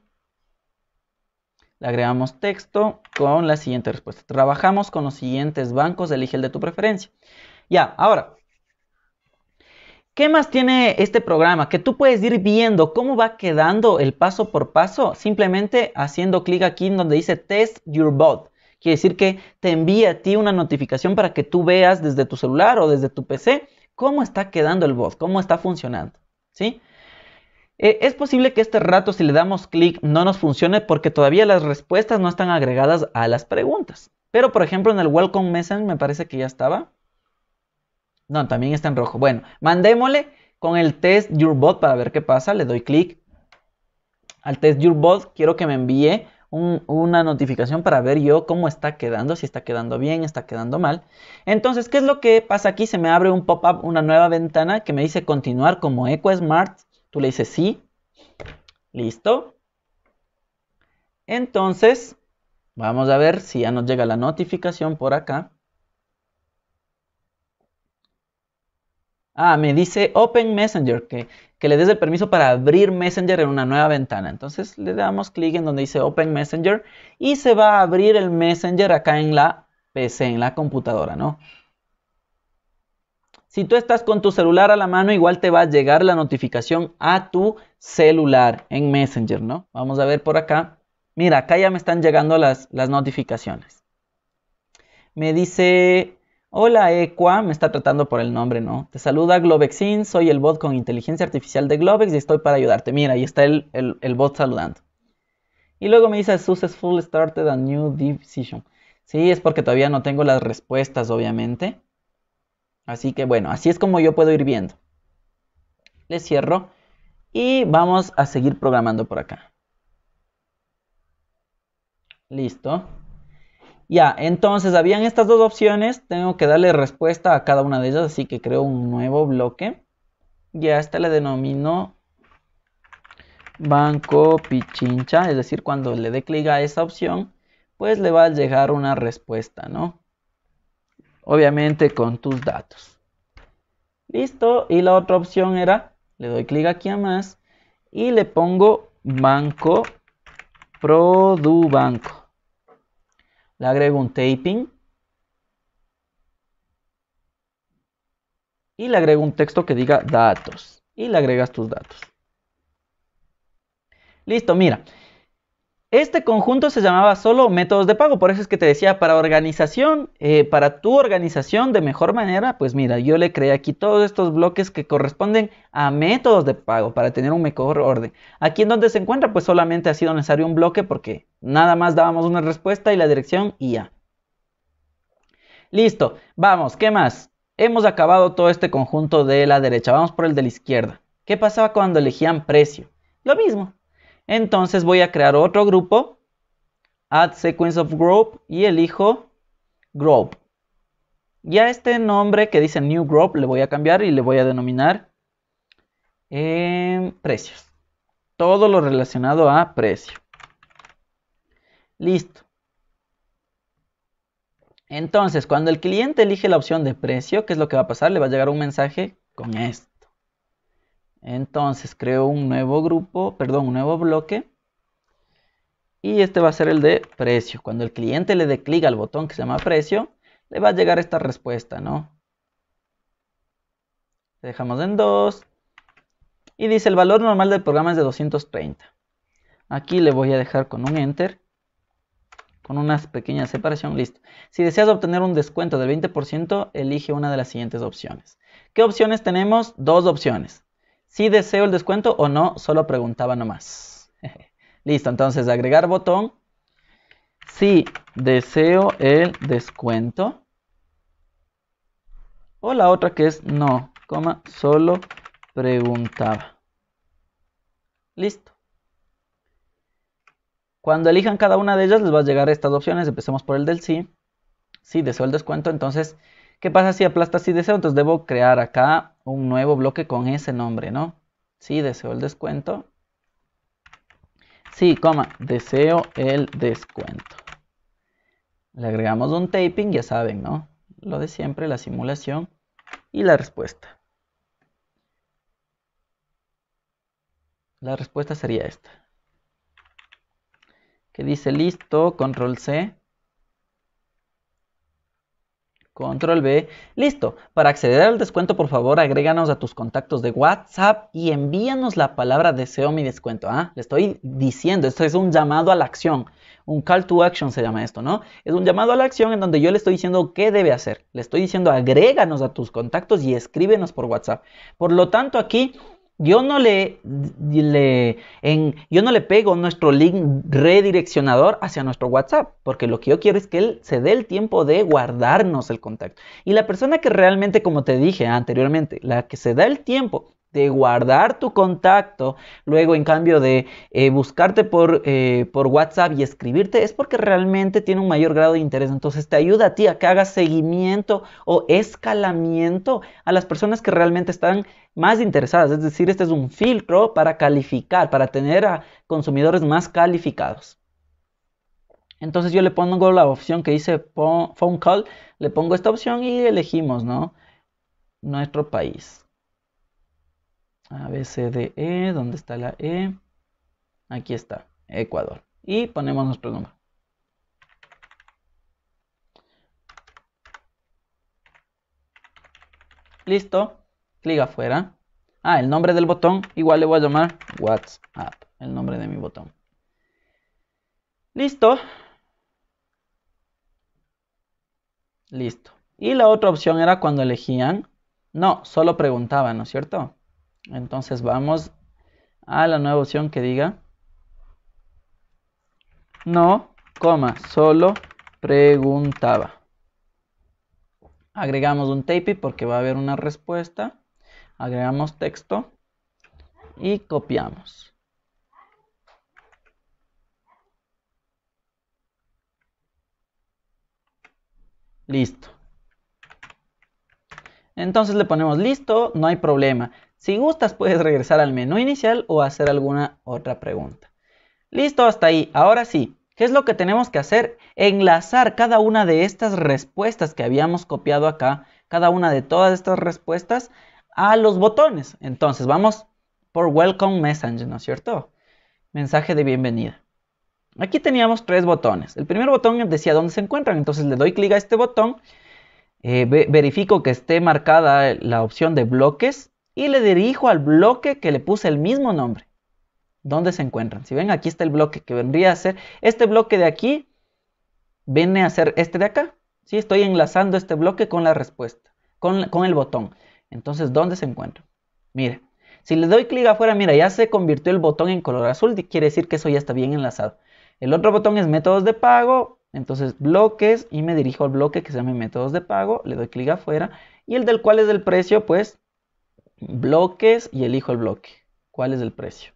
le agregamos texto con la siguiente respuesta. Trabajamos con los siguientes bancos, elige el de tu preferencia. Ya, ahora, ¿Qué más tiene este programa? Que tú puedes ir viendo cómo va quedando el paso por paso simplemente haciendo clic aquí en donde dice Test Your Bot. Quiere decir que te envía a ti una notificación para que tú veas desde tu celular o desde tu PC cómo está quedando el bot, cómo está funcionando. ¿sí? Eh, es posible que este rato si le damos clic no nos funcione porque todavía las respuestas no están agregadas a las preguntas. Pero por ejemplo en el Welcome Message me parece que ya estaba. No, también está en rojo. Bueno, mandémosle con el test your bot para ver qué pasa. Le doy clic al test your bot. Quiero que me envíe una notificación para ver yo cómo está quedando, si está quedando bien, está quedando mal. Entonces, ¿qué es lo que pasa aquí? Se me abre un pop-up, una nueva ventana que me dice continuar como EcoSmart. Tú le dices sí. Listo. Entonces, vamos a ver si ya nos llega la notificación por acá. Ah, me dice Open Messenger, que, le des el permiso para abrir Messenger en una nueva ventana. Entonces le damos clic en donde dice Open Messenger y se va a abrir el Messenger acá en la PC, en la computadora, ¿no? Si tú estás con tu celular a la mano, igual te va a llegar la notificación a tu celular en Messenger, ¿no? Vamos a ver por acá. Mira, acá ya me están llegando las, las notificaciones. Me dice Hola Equa, me está tratando por el nombre, ¿no? Te saluda Globexin, soy el bot con inteligencia artificial de Globex y estoy para ayudarte. Mira, ahí está el, el, bot saludando. Y luego me dice Successful started a new decision. Sí, es porque todavía no tengo las respuestas, obviamente. Así que bueno, así es como yo puedo ir viendo. Le cierro y vamos a seguir programando por acá. Listo. Ya, entonces habían estas dos opciones, tengo que darle respuesta a cada una de ellas, así que creo un nuevo bloque. Ya, esta le denomino banco pichincha, es decir, cuando le dé clic a esa opción, pues le va a llegar una respuesta, ¿no? Obviamente con tus datos. Listo, y la otra opción era, le doy clic aquí a más y le pongo banco, ProduBanco. banco. Le agrego un taping. Y le agrego un texto que diga datos. Y le agregas tus datos. Listo, mira. Este conjunto se llamaba solo métodos de pago, por eso es que te decía, para organización, eh, para tu organización de mejor manera, pues mira, yo le creé aquí todos estos bloques que corresponden a métodos de pago para tener un mejor orden. Aquí en donde se encuentra, pues solamente ha sido necesario un bloque porque nada más dábamos una respuesta y la dirección y ya. Listo, vamos, ¿qué más? Hemos acabado todo este conjunto de la derecha, vamos por el de la izquierda. ¿Qué pasaba cuando elegían precio? Lo mismo, entonces voy a crear otro grupo, add sequence of group y elijo group. Y a este nombre que dice new group le voy a cambiar y le voy a denominar em, precios. Todo lo relacionado a precio. Listo. Entonces, cuando el cliente elige la opción de precio, ¿qué es lo que va a pasar? Le va a llegar un mensaje con esto. Entonces creo un nuevo grupo, perdón, un nuevo bloque. Y este va a ser el de precio. Cuando el cliente le dé clic al botón que se llama precio, le va a llegar esta respuesta, ¿no? dejamos en 2. Y dice el valor normal del programa es de 230. Aquí le voy a dejar con un enter. Con una pequeña separación, listo. Si deseas obtener un descuento del 20%, elige una de las siguientes opciones. ¿Qué opciones tenemos? Dos opciones. Si deseo el descuento o no, solo preguntaba nomás. Listo, entonces agregar botón. Si deseo el descuento. O la otra que es no, coma, solo preguntaba. Listo. Cuando elijan cada una de ellas les va a llegar estas opciones. Empecemos por el del sí. Si deseo el descuento, entonces ¿Qué pasa si aplasta si deseo? Entonces debo crear acá un nuevo bloque con ese nombre, ¿no? Sí deseo el descuento. Sí, coma, deseo el descuento. Le agregamos un taping, ya saben, ¿no? Lo de siempre, la simulación y la respuesta. La respuesta sería esta. Que dice listo, control C. Control B. Listo. Para acceder al descuento, por favor, agréganos a tus contactos de WhatsApp y envíanos la palabra deseo mi descuento. ¿ah? Le estoy diciendo, esto es un llamado a la acción. Un call to action se llama esto, ¿no? Es un llamado a la acción en donde yo le estoy diciendo qué debe hacer. Le estoy diciendo agréganos a tus contactos y escríbenos por WhatsApp. Por lo tanto, aquí yo no le, yo no le pego nuestro link redireccionador hacia nuestro WhatsApp, porque lo que yo quiero es que él se dé el tiempo de guardarnos el contacto. Y la persona que realmente, como te dije anteriormente, la que se da el tiempo de guardar tu contacto, luego en cambio de eh, buscarte por, eh, por WhatsApp y escribirte, es porque realmente tiene un mayor grado de interés. Entonces te ayuda a ti a que hagas seguimiento o escalamiento a las personas que realmente están más interesadas. Es decir, este es un filtro para calificar, para tener a consumidores más calificados. Entonces yo le pongo la opción que dice phone call, le pongo esta opción y elegimos, ¿no? Nuestro país. A, B, e, ¿dónde está la E? Aquí está, Ecuador. Y ponemos nuestro nombre. Listo clic afuera. Ah, el nombre del botón igual le voy a llamar WhatsApp, el nombre de mi botón. Listo. Listo. Y la otra opción era cuando elegían, no, solo preguntaban, ¿no es cierto? Entonces vamos a la nueva opción que diga, no, coma, solo preguntaba. Agregamos un tape porque va a haber una respuesta agregamos texto y copiamos. Listo. Entonces le ponemos listo, no hay problema. Si gustas puedes regresar al menú inicial o hacer alguna otra pregunta. Listo, hasta ahí. Ahora sí, ¿qué es lo que tenemos que hacer? Enlazar cada una de estas respuestas que habíamos copiado acá, cada una de todas estas respuestas a los botones. Entonces vamos por Welcome Message, ¿no es cierto? Mensaje de bienvenida. Aquí teníamos tres botones. El primer botón decía dónde se encuentran, entonces le doy clic a este botón, eh, verifico que esté marcada la opción de bloques y le dirijo al bloque que le puse el mismo nombre. ¿Dónde se encuentran? Si ven, aquí está el bloque que vendría a ser este bloque de aquí, viene a ser este de acá. Si ¿sí? estoy enlazando este bloque con la respuesta, con, con el botón. Entonces, ¿dónde se encuentra? Mire, si le doy clic afuera, mira, ya se convirtió el botón en color azul, quiere decir que eso ya está bien enlazado. El otro botón es métodos de pago, entonces bloques y me dirijo al bloque que se llama métodos de pago, le doy clic afuera y el del cual es el precio, pues bloques y elijo el bloque. ¿Cuál es el precio?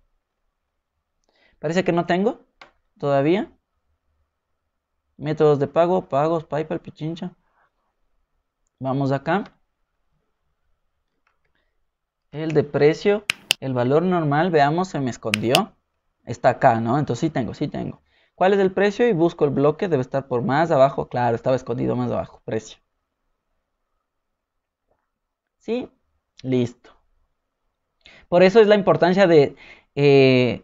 Parece que no tengo todavía. Métodos de pago, pagos, PayPal, Pichincha. Vamos acá el de precio, el valor normal, veamos, se me escondió. Está acá, ¿no? Entonces sí tengo, sí tengo. ¿Cuál es el precio? Y busco el bloque, debe estar por más abajo. Claro, estaba escondido más abajo, precio. ¿Sí? Listo. Por eso es la importancia de eh,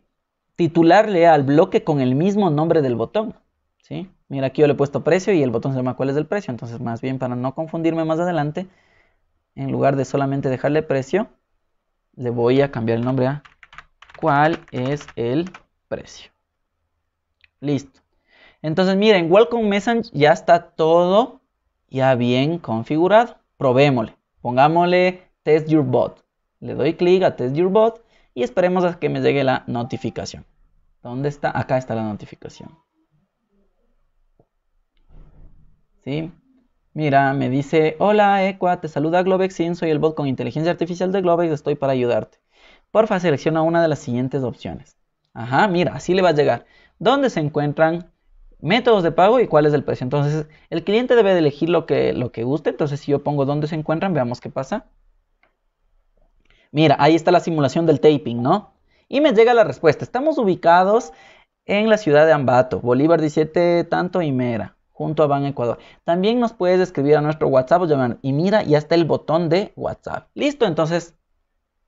titularle al bloque con el mismo nombre del botón. ¿Sí? Mira, aquí yo le he puesto precio y el botón se llama cuál es el precio. Entonces, más bien para no confundirme más adelante, en lugar de solamente dejarle precio, le voy a cambiar el nombre a cuál es el precio. Listo. Entonces, miren, Welcome Message ya está todo ya bien configurado. Probémosle. Pongámosle Test Your Bot. Le doy clic a Test Your Bot y esperemos a que me llegue la notificación. ¿Dónde está? Acá está la notificación. ¿Sí? Mira, me dice, hola Equa, te saluda Globexin, soy el bot con inteligencia artificial de Globex, estoy para ayudarte. Porfa, selecciona una de las siguientes opciones. Ajá, mira, así le va a llegar. ¿Dónde se encuentran métodos de pago y cuál es el precio? Entonces, el cliente debe elegir lo que, lo que guste. Entonces, si yo pongo dónde se encuentran, veamos qué pasa. Mira, ahí está la simulación del taping, ¿no? Y me llega la respuesta. Estamos ubicados en la ciudad de Ambato, Bolívar 17, tanto y Mera junto a Ban Ecuador. También nos puedes escribir a nuestro WhatsApp o pues, Y mira, ya está el botón de WhatsApp. Listo, entonces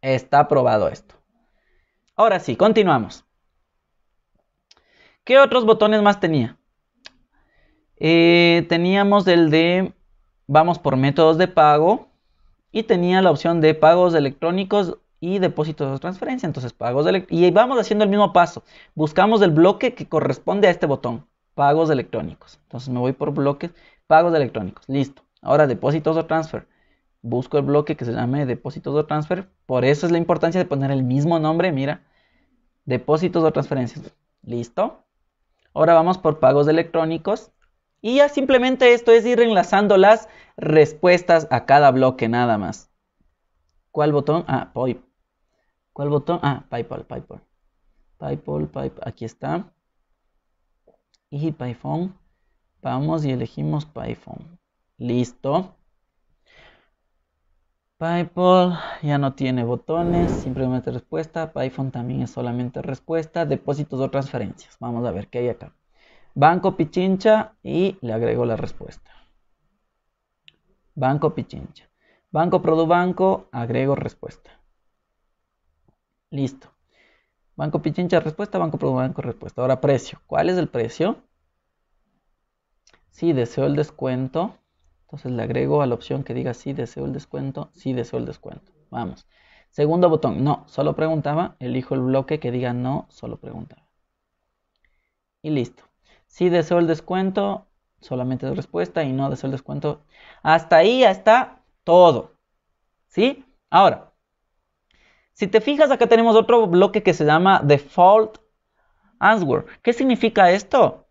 está aprobado esto. Ahora sí, continuamos. ¿Qué otros botones más tenía? Eh, teníamos el de vamos por métodos de pago y tenía la opción de pagos electrónicos y depósitos de transferencia. Entonces, pagos de y vamos haciendo el mismo paso. Buscamos el bloque que corresponde a este botón pagos electrónicos. Entonces me voy por bloques, pagos electrónicos, listo. Ahora depósitos o transfer. Busco el bloque que se llame depósitos o transfer. Por eso es la importancia de poner el mismo nombre, mira. Depósitos o transferencias. Listo. Ahora vamos por pagos electrónicos. Y ya simplemente esto es ir enlazando las respuestas a cada bloque nada más. ¿Cuál botón? Ah, PayPal. ¿Cuál botón? Ah, PayPal, PayPal. PayPal, PayPal. Aquí está y Python. Vamos y elegimos Python. Listo. PayPal ya no tiene botones, simplemente respuesta. Python también es solamente respuesta. Depósitos o transferencias. Vamos a ver qué hay acá. Banco Pichincha y le agrego la respuesta. Banco Pichincha. Banco Produbanco, agrego respuesta. Listo. Banco Pichincha, respuesta, Banco Pro, Banco, respuesta. Ahora, precio. ¿Cuál es el precio? Si sí, deseo el descuento, entonces le agrego a la opción que diga sí, deseo el descuento, si sí, deseo el descuento. Vamos. Segundo botón, no, solo preguntaba. Elijo el bloque que diga no, solo preguntaba. Y listo. Si deseo el descuento, solamente respuesta y no deseo el descuento. Hasta ahí ya está todo. ¿Sí? Ahora, si te fijas, acá tenemos otro bloque que se llama Default Answer. ¿Qué significa esto?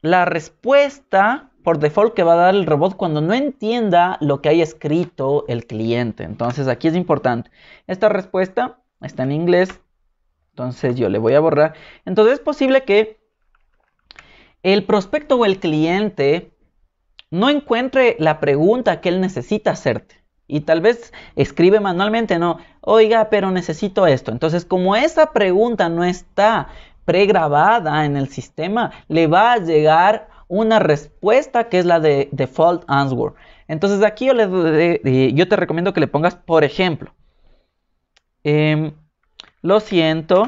La respuesta por default que va a dar el robot cuando no entienda lo que haya escrito el cliente. Entonces aquí es importante. Esta respuesta está en inglés. Entonces yo le voy a borrar. Entonces es posible que el prospecto o el cliente no encuentre la pregunta que él necesita hacerte. Y tal vez escribe manualmente, no, oiga, pero necesito esto. Entonces, como esa pregunta no está pregrabada en el sistema, le va a llegar una respuesta que es la de default answer. Entonces, aquí yo, eh, te recomiendo que le pongas, por ejemplo, em, lo siento,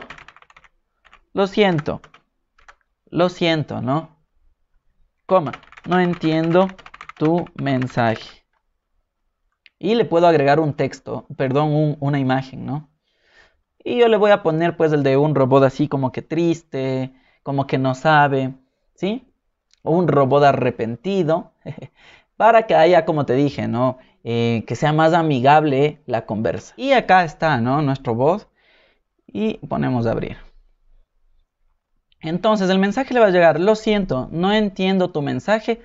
lo siento, lo siento, ¿no? Coma, no entiendo tu mensaje y le puedo agregar un texto, perdón, una imagen, ¿no? Y yo le voy a poner pues el de un robot así como que triste, como que no sabe, ¿sí? O un robot arrepentido, para que haya, como te dije, ¿no? Eh, que sea más amigable la conversa. Y acá está, ¿no? Nuestro bot. Y ponemos abrir. Entonces el mensaje le va a llegar, lo siento, no entiendo tu mensaje.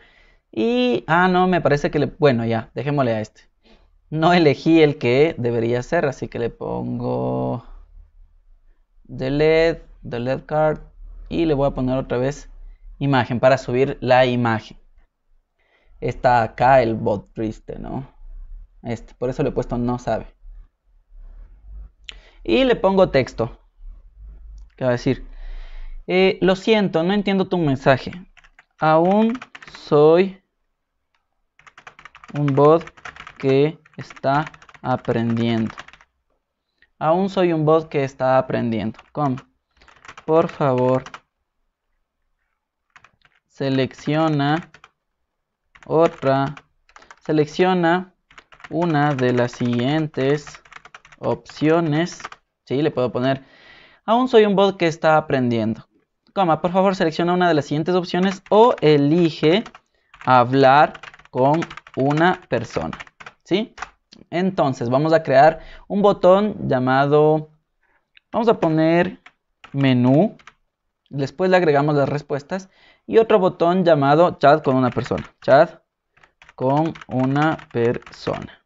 Y, ah, no, me parece que le... Bueno, ya, dejémosle a este. No elegí el que debería ser, así que le pongo delete, delete card y le voy a poner otra vez imagen para subir la imagen. Está acá el bot triste, ¿no? Este, por eso le he puesto no sabe. Y le pongo texto. ¿Qué va a decir? Eh, lo siento, no entiendo tu mensaje. Aún soy un bot que está aprendiendo. Aún soy un bot que está aprendiendo. Com Por favor, selecciona otra, selecciona una de las siguientes opciones. Sí, le puedo poner, aún soy un bot que está aprendiendo. Coma, por favor, selecciona una de las siguientes opciones o elige hablar con una persona. ¿sí? Entonces vamos a crear un botón llamado, vamos a poner menú, después le agregamos las respuestas y otro botón llamado chat con una persona, chat con una persona.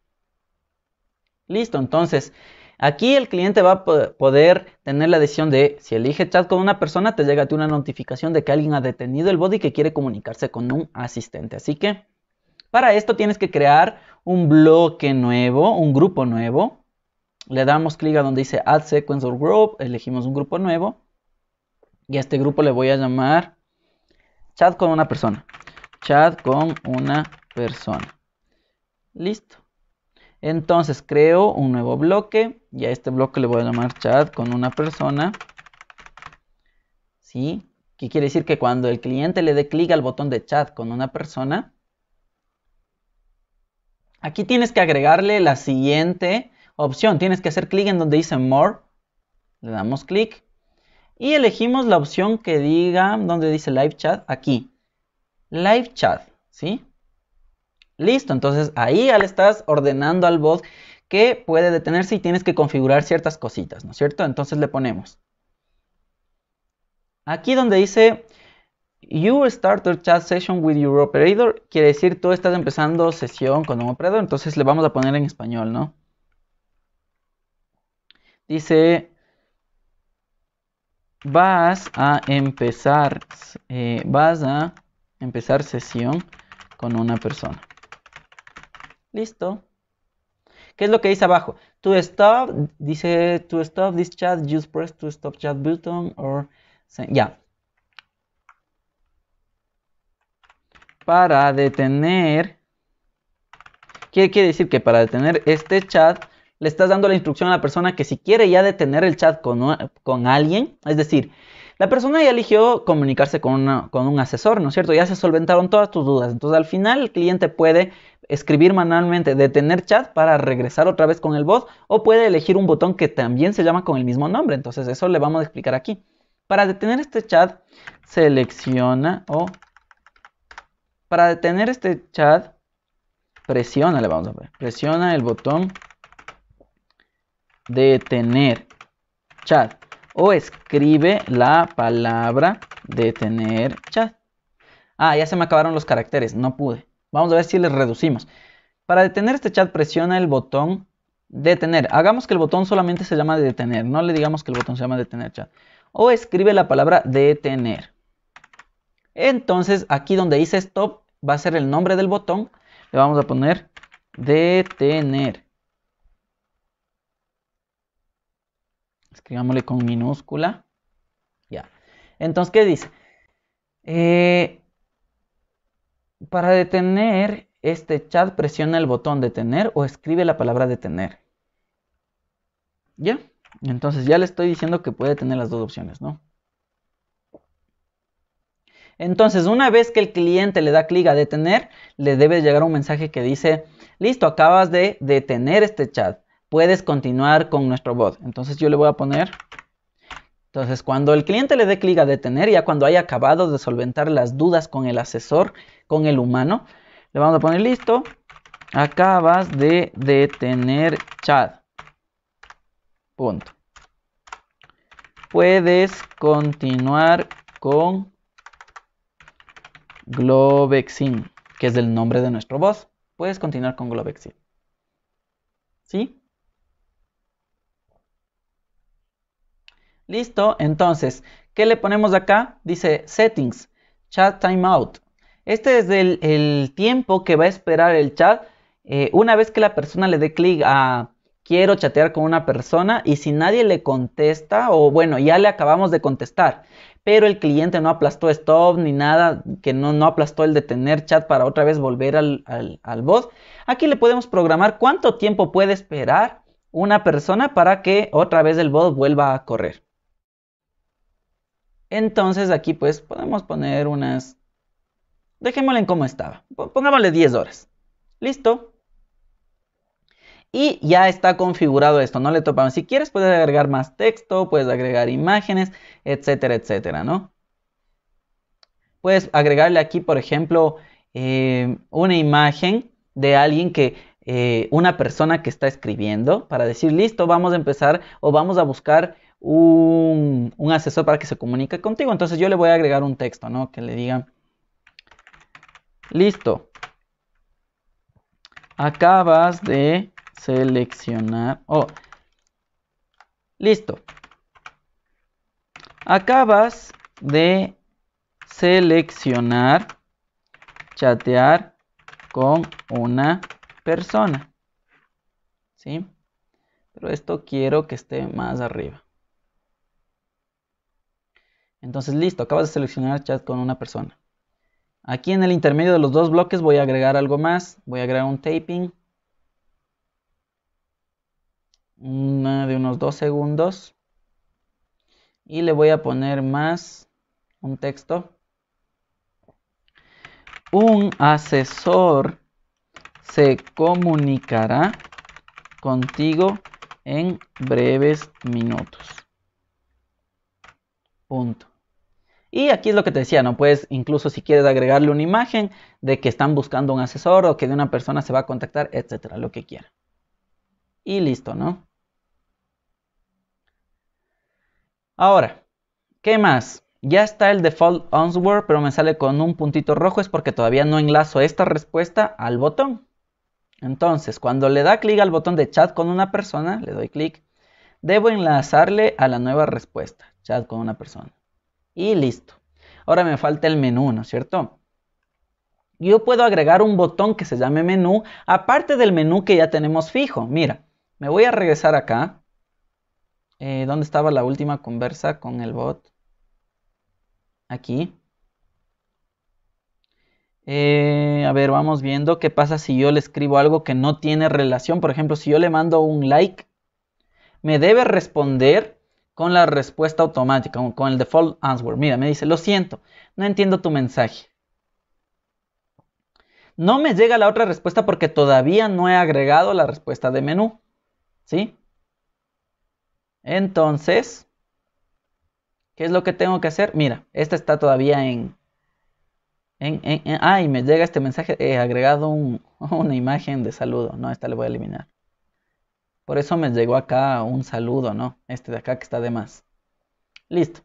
Listo, entonces aquí el cliente va a poder tener la decisión de si elige chat con una persona, te llega una notificación de que alguien ha detenido el body que quiere comunicarse con un asistente. Así que para esto tienes que crear un bloque nuevo, un grupo nuevo. Le damos clic a donde dice Add Sequence or Group, elegimos un grupo nuevo. Y a este grupo le voy a llamar Chat con una persona. Chat con una persona. Listo. Entonces creo un nuevo bloque y a este bloque le voy a llamar chat con una persona. ¿Sí? ¿Qué quiere decir? Que cuando el cliente le dé clic al botón de chat con una persona, Aquí tienes que agregarle la siguiente opción. Tienes que hacer clic en donde dice More. Le damos clic. Y elegimos la opción que diga, donde dice Live Chat, aquí. Live Chat, ¿sí? Listo, entonces ahí ya le estás ordenando al bot que puede detenerse y tienes que configurar ciertas cositas, ¿no es cierto? Entonces le ponemos. Aquí donde dice Your starter chat session with your operator quiere decir tú estás empezando sesión con un operador, entonces le vamos a poner en español, ¿no? Dice, vas a empezar, eh, vas a empezar sesión con una persona. Listo. ¿Qué es lo que dice abajo? To stop, dice, to stop this chat, just press to stop chat button or... Ya, yeah. para detener, ¿qué quiere decir? Que para detener este chat, le estás dando la instrucción a la persona que si quiere ya detener el chat con, alguien, es decir, la persona ya eligió comunicarse con, con, un asesor, ¿no es cierto? Ya se solventaron todas tus dudas. Entonces al final el cliente puede escribir manualmente, detener chat para regresar otra vez con el bot o puede elegir un botón que también se llama con el mismo nombre. Entonces eso le vamos a explicar aquí. Para detener este chat, selecciona o para detener este chat, presiona, le vamos a ver, presiona el botón detener chat o escribe la palabra detener chat. Ah, ya se me acabaron los caracteres, no pude. Vamos a ver si les reducimos. Para detener este chat presiona el botón detener. Hagamos que el botón solamente se llama detener, no le digamos que el botón se llama detener chat. O escribe la palabra detener. Entonces aquí donde dice stop va a ser el nombre del botón. Le vamos a poner detener. Escribámosle con minúscula. Ya. Entonces, ¿qué dice? Eh, para detener este chat, presiona el botón detener o escribe la palabra detener. ¿Ya? Entonces ya le estoy diciendo que puede tener las dos opciones, ¿no? Entonces, una vez que el cliente le da clic a detener, le debe llegar un mensaje que dice, listo, acabas de detener este chat, puedes continuar con nuestro bot. Entonces, yo le voy a poner... Entonces, cuando el cliente le dé clic a detener, ya cuando haya acabado de solventar las dudas con el asesor, con el humano, le vamos a poner listo, acabas de detener chat. Punto. Puedes continuar con Globexin, que es el nombre de nuestro voz. Puedes continuar con Globexin. ¿Sí? Listo, entonces, ¿qué le ponemos acá? Dice settings, chat timeout. Este es el, tiempo que va a esperar el chat eh, una vez que la persona le dé clic a quiero chatear con una persona y si nadie le contesta o bueno, ya le acabamos de contestar, pero el cliente no aplastó stop ni nada, que no, no aplastó el detener chat para otra vez volver al, al, bot. Aquí le podemos programar cuánto tiempo puede esperar una persona para que otra vez el bot vuelva a correr. Entonces aquí pues podemos poner unas... Dejémosle en cómo estaba. Pongámosle 10 horas. Listo y ya está configurado esto, no le topamos. Si quieres puedes agregar más texto, puedes agregar imágenes, etcétera, etcétera, ¿no? Puedes agregarle aquí, por ejemplo, eh, una imagen de alguien que eh, una persona que está escribiendo para decir, listo, vamos a empezar o vamos a buscar un, un, asesor para que se comunique contigo. Entonces yo le voy a agregar un texto, ¿no? Que le diga, listo, acabas de seleccionar. o oh. listo. Acabas de seleccionar chatear con una persona. ¿Sí? Pero esto quiero que esté más arriba. Entonces, listo, acabas de seleccionar chat con una persona. Aquí en el intermedio de los dos bloques voy a agregar algo más. Voy a agregar un taping una de unos dos segundos. Y le voy a poner más un texto. Un asesor se comunicará contigo en breves minutos. Punto. Y aquí es lo que te decía, ¿no? Puedes incluso si quieres agregarle una imagen de que están buscando un asesor o que de una persona se va a contactar, etcétera, lo que quiera. Y listo, ¿no? Ahora, ¿qué más? Ya está el default answer, pero me sale con un puntito rojo, es porque todavía no enlazo esta respuesta al botón. Entonces, cuando le da clic al botón de chat con una persona, le doy clic, debo enlazarle a la nueva respuesta, chat con una persona. Y listo. Ahora me falta el menú, ¿no es cierto? Yo puedo agregar un botón que se llame menú, aparte del menú que ya tenemos fijo. Mira, me voy a regresar acá, eh, ¿Dónde estaba la última conversa con el bot? Aquí. Eh, a ver, vamos viendo qué pasa si yo le escribo algo que no tiene relación. Por ejemplo, si yo le mando un like, me debe responder con la respuesta automática, con el default answer. Mira, me dice, lo siento, no entiendo tu mensaje. No me llega la otra respuesta porque todavía no he agregado la respuesta de menú. ¿Sí? Entonces, ¿qué es lo que tengo que hacer? Mira, esta está todavía en... en, ah, y me llega este mensaje, he agregado una imagen de saludo. No, esta le voy a eliminar. Por eso me llegó acá un saludo, ¿no? Este de acá que está de más. Listo.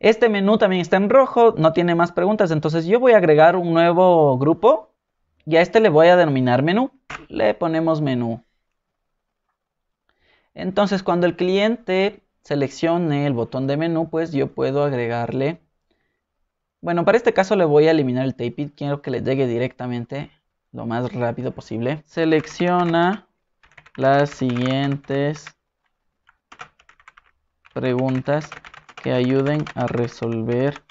Este menú también está en rojo, no tiene más preguntas, entonces yo voy a agregar un nuevo grupo y a este le voy a denominar menú. Le ponemos menú. Entonces, cuando el cliente seleccione el botón de menú, pues yo puedo agregarle... Bueno, para este caso le voy a eliminar el tape Quiero que le llegue directamente lo más rápido posible. Selecciona las siguientes preguntas que ayuden a resolver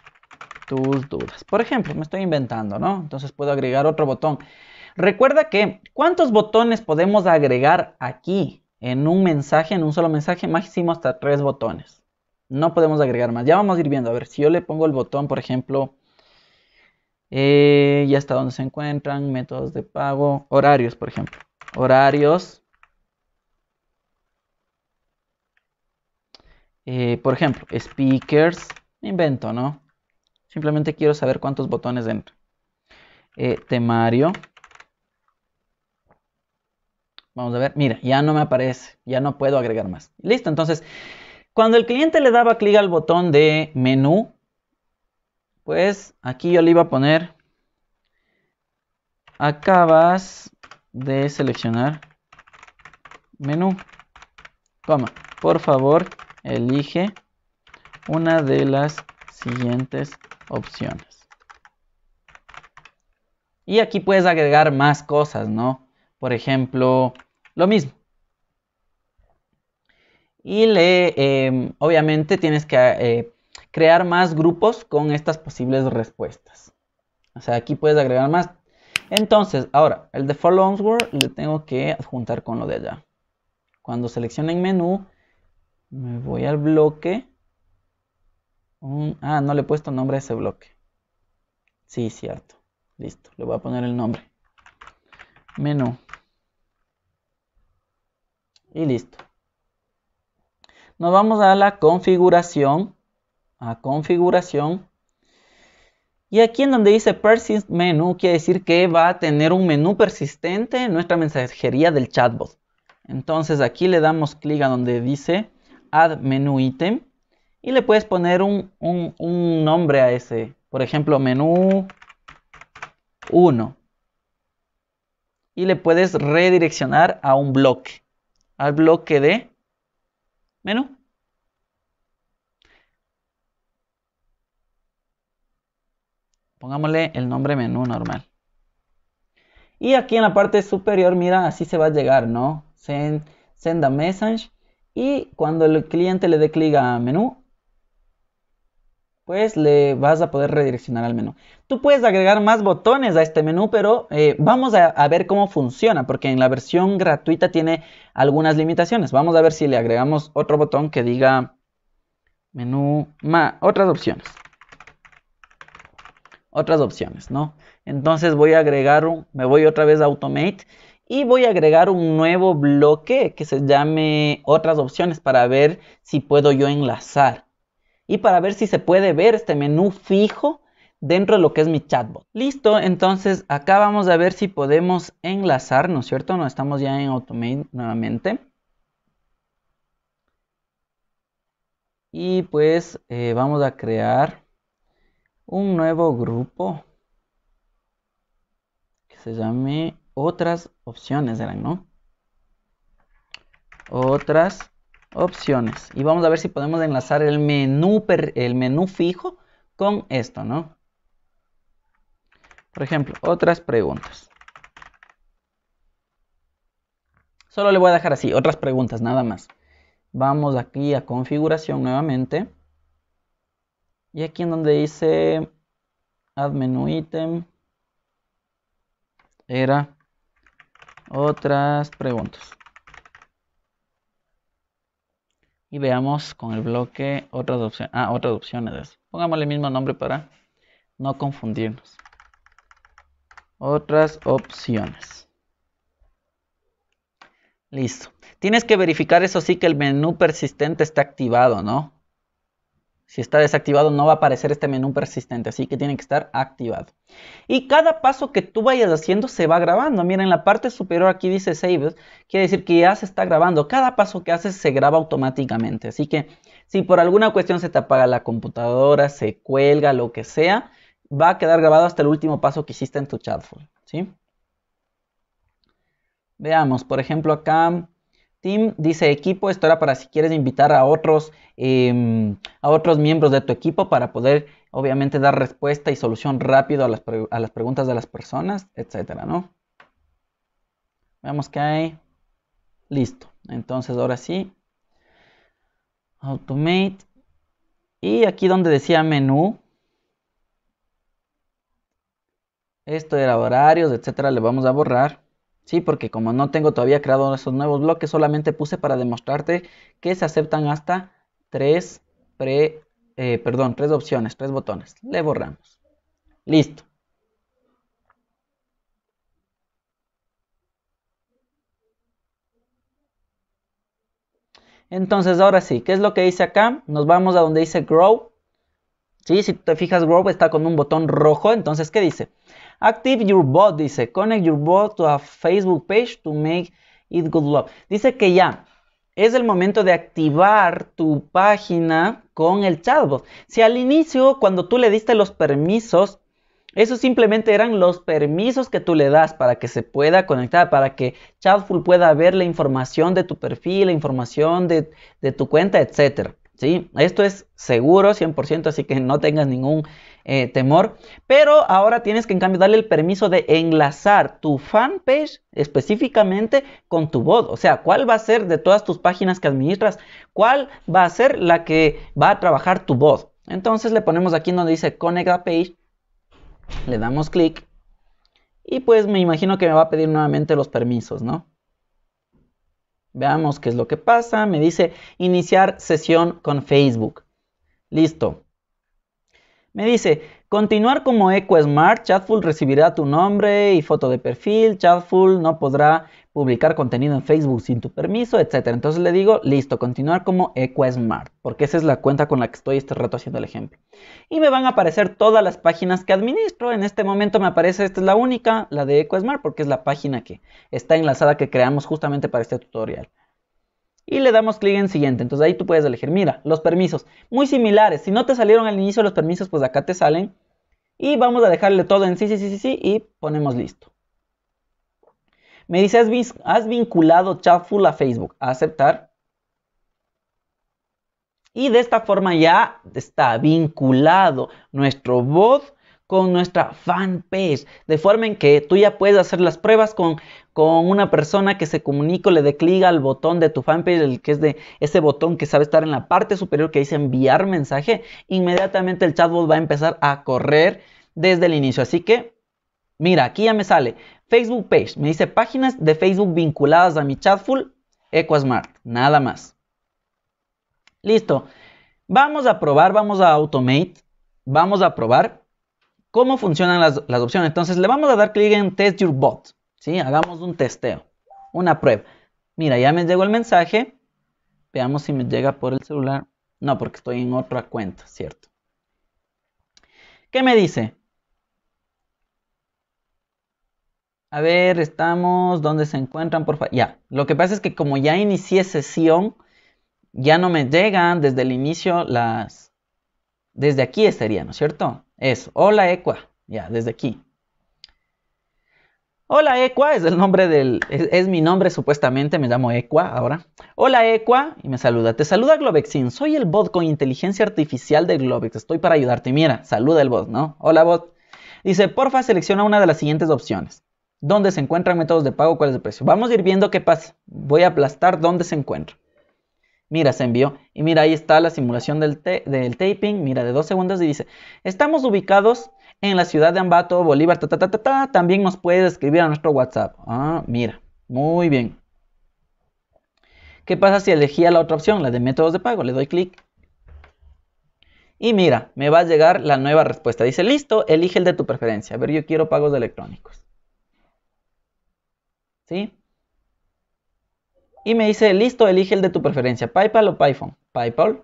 tus dudas. Por ejemplo, me estoy inventando, ¿no? Entonces puedo agregar otro botón. Recuerda que, ¿cuántos botones podemos agregar aquí? en un mensaje, en un solo mensaje, máximo hasta tres botones. No podemos agregar más. Ya vamos a ir viendo. A ver, si yo le pongo el botón, por ejemplo, eh, Ya y hasta dónde se encuentran, métodos de pago, horarios, por ejemplo. Horarios. Eh, por ejemplo, speakers. Invento, ¿no? Simplemente quiero saber cuántos botones dentro eh, temario. Vamos a ver, mira, ya no me aparece, ya no puedo agregar más. Listo, entonces, cuando el cliente le daba clic al botón de menú, pues aquí yo le iba a poner, acabas de seleccionar menú, coma, por favor, elige una de las siguientes opciones. Y aquí puedes agregar más cosas, ¿no? Por ejemplo, lo mismo. Y le, em, obviamente tienes que eh, crear más grupos con estas posibles respuestas. O sea, aquí puedes agregar más. Entonces, ahora, el de Follow le tengo que adjuntar con lo de allá. Cuando seleccionen menú, me voy al bloque. ah, no le he puesto nombre a ese bloque. Sí, cierto. Listo, le voy a poner el nombre. Menú y listo. Nos vamos a la configuración, a configuración. Y aquí en donde dice persist menu, quiere decir que va a tener un menú persistente en nuestra mensajería del chatbot. Entonces aquí le damos clic a donde dice add menu item y le puedes poner un, un nombre a ese. Por ejemplo, menú 1. Y le puedes redireccionar a un bloque al bloque de menú. Pongámosle el nombre menú normal. Y aquí en la parte superior, mira, así se va a llegar, ¿no? Send, a message. Y cuando el cliente le dé clic a menú, pues le vas a poder redireccionar al menú. Tú puedes agregar más botones a este menú, pero eh, vamos a, ver cómo funciona, porque en la versión gratuita tiene algunas limitaciones. Vamos a ver si le agregamos otro botón que diga menú, más, otras opciones. Otras opciones, ¿no? Entonces voy a agregar, un, me voy otra vez a Automate y voy a agregar un nuevo bloque que se llame otras opciones para ver si puedo yo enlazar y para ver si se puede ver este menú fijo dentro de lo que es mi chatbot. Listo, entonces acá vamos a ver si podemos enlazar, ¿no es cierto? No estamos ya en Automate nuevamente. Y pues eh, vamos a crear un nuevo grupo que se llame otras opciones, ¿verdad? ¿no? Otras opciones. Y vamos a ver si podemos enlazar el menú, el menú fijo con esto, ¿no? Por ejemplo, otras preguntas. Solo le voy a dejar así, otras preguntas, nada más. Vamos aquí a configuración nuevamente. Y aquí en donde dice add menu item era otras preguntas. Y veamos con el bloque otras opciones. Ah, otras opciones. Pongámosle el mismo nombre para no confundirnos. Otras opciones. Listo. Tienes que verificar eso sí que el menú persistente está activado, ¿no? Si está desactivado no va a aparecer este menú persistente, así que tiene que estar activado. Y cada paso que tú vayas haciendo se va grabando. Mira, en la parte superior aquí dice Save, quiere decir que ya se está grabando. Cada paso que haces se graba automáticamente. Así que si por alguna cuestión se te apaga la computadora, se cuelga, lo que sea, va a quedar grabado hasta el último paso que hiciste en tu chat. ¿sí? Veamos, por ejemplo acá Tim dice equipo, esto era para si quieres invitar a otros, em, a otros miembros de tu equipo para poder obviamente dar respuesta y solución rápido a las, a las preguntas de las personas, etcétera, ¿no? Veamos que hay. Listo. Entonces ahora sí. Automate. Y aquí donde decía menú. Esto era horarios, etcétera, le vamos a borrar. Sí, porque como no tengo todavía creado esos nuevos bloques, solamente puse para demostrarte que se aceptan hasta tres, pre, eh, perdón, tres opciones, tres botones. Le borramos. Listo. Entonces, ahora sí, ¿qué es lo que dice acá? Nos vamos a donde dice Grow si te fijas, Grove está con un botón rojo, entonces, ¿qué dice? Active your bot, dice, connect your bot to a Facebook page to make it good luck. Dice que ya es el momento de activar tu página con el chatbot. Si al inicio, cuando tú le diste los permisos, esos simplemente eran los permisos que tú le das para que se pueda conectar, para que Chatful pueda ver la información de tu perfil, la información de, de tu cuenta, etc. ¿sí? Esto es seguro 100%, así que no tengas ningún eh, temor. Pero ahora tienes que en cambio darle el permiso de enlazar tu fanpage específicamente con tu bot. O sea, ¿cuál va a ser de todas tus páginas que administras? ¿Cuál va a ser la que va a trabajar tu bot? Entonces le ponemos aquí donde dice Connect a Page, le damos clic y pues me imagino que me va a pedir nuevamente los permisos, ¿no? Veamos qué es lo que pasa. Me dice iniciar sesión con Facebook. Listo. Me dice, Continuar como EcoSmart, Chatful recibirá tu nombre y foto de perfil, Chatful no podrá publicar contenido en Facebook sin tu permiso, etc. Entonces le digo, listo, continuar como EcoSmart, porque esa es la cuenta con la que estoy este rato haciendo el ejemplo. Y me van a aparecer todas las páginas que administro. En este momento me aparece, esta es la única, la de EcoSmart, porque es la página que está enlazada que creamos justamente para este tutorial y le damos clic en siguiente. Entonces ahí tú puedes elegir, mira, los permisos, muy similares. Si no te salieron al inicio los permisos, pues acá te salen. Y vamos a dejarle todo en sí, sí, sí, sí, sí y ponemos listo. Me dice, has vinculado Chatful a Facebook. A aceptar. Y de esta forma ya está vinculado nuestro bot con nuestra fanpage, de forma en que tú ya puedes hacer las pruebas con, con una persona que se comunica o le dé al botón de tu fanpage, el que es de ese botón que sabe estar en la parte superior que dice enviar mensaje, inmediatamente el chatbot va a empezar a correr desde el inicio. Así que, mira, aquí ya me sale Facebook Page, me dice páginas de Facebook vinculadas a mi chatful, EcoSmart, nada más. Listo. Vamos a probar, vamos a automate, vamos a probar cómo funcionan las, opciones. Entonces le vamos a dar clic en Test Your Bot. ¿sí? Hagamos un testeo, una prueba. Mira, ya me llegó el mensaje. Veamos si me llega por el celular. No, porque estoy en otra cuenta, ¿cierto? ¿Qué me dice? A ver, estamos, ¿dónde se encuentran? Por Ya, lo que pasa es que como ya inicié sesión, ya no me llegan desde el inicio las... Desde aquí estaría, ¿no es cierto? Es, hola Equa, ya, desde aquí. Hola Equa es el nombre del, es, mi nombre supuestamente, me llamo Equa ahora. Hola Equa y me saluda. Te saluda Globexin, soy el bot con inteligencia artificial de Globex, estoy para ayudarte. Mira, saluda el bot, ¿no? Hola bot. Dice, porfa, selecciona una de las siguientes opciones. ¿Dónde se encuentran métodos de pago? ¿Cuál es el precio? Vamos a ir viendo qué pasa. Voy a aplastar dónde se encuentra. Mira, se envió. Y mira, ahí está la simulación del, taping. Mira, de dos segundos y dice, estamos ubicados en la ciudad de Ambato, Bolívar, También nos puedes escribir a nuestro WhatsApp. Ah, mira. Muy bien. ¿Qué pasa si elegía la otra opción, la de métodos de pago? Le doy clic. Y mira, me va a llegar la nueva respuesta. Dice, listo, elige el de tu preferencia. A ver, yo quiero pagos electrónicos. ¿Sí? Y me dice, listo, elige el de tu preferencia, PayPal o Python. PayPal.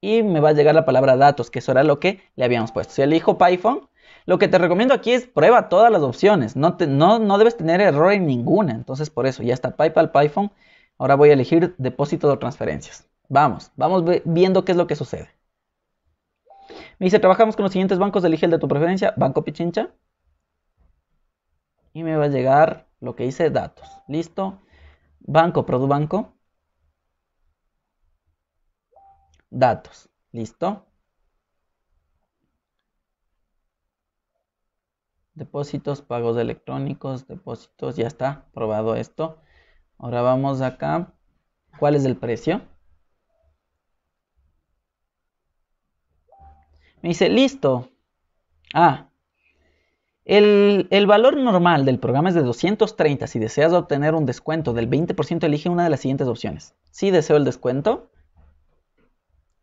Y me va a llegar la palabra datos, que eso era lo que le habíamos puesto. Si elijo Python, lo que te recomiendo aquí es prueba todas las opciones. No, no, debes tener error en ninguna. Entonces, por eso, ya está PayPal, Python. Ahora voy a elegir depósito o transferencias. Vamos, vamos viendo qué es lo que sucede. Me dice, trabajamos con los siguientes bancos, elige el de tu preferencia, Banco Pichincha. Y me va a llegar lo que dice datos. Listo. Banco, ProduBanco. Datos. ¿Listo? Depósitos, pagos electrónicos, depósitos. Ya está probado esto. Ahora vamos acá. ¿Cuál es el precio? Me dice, listo. Ah, el, valor normal del programa es de 230. Si deseas obtener un descuento del 20%, elige una de las siguientes opciones. sí, deseo el descuento.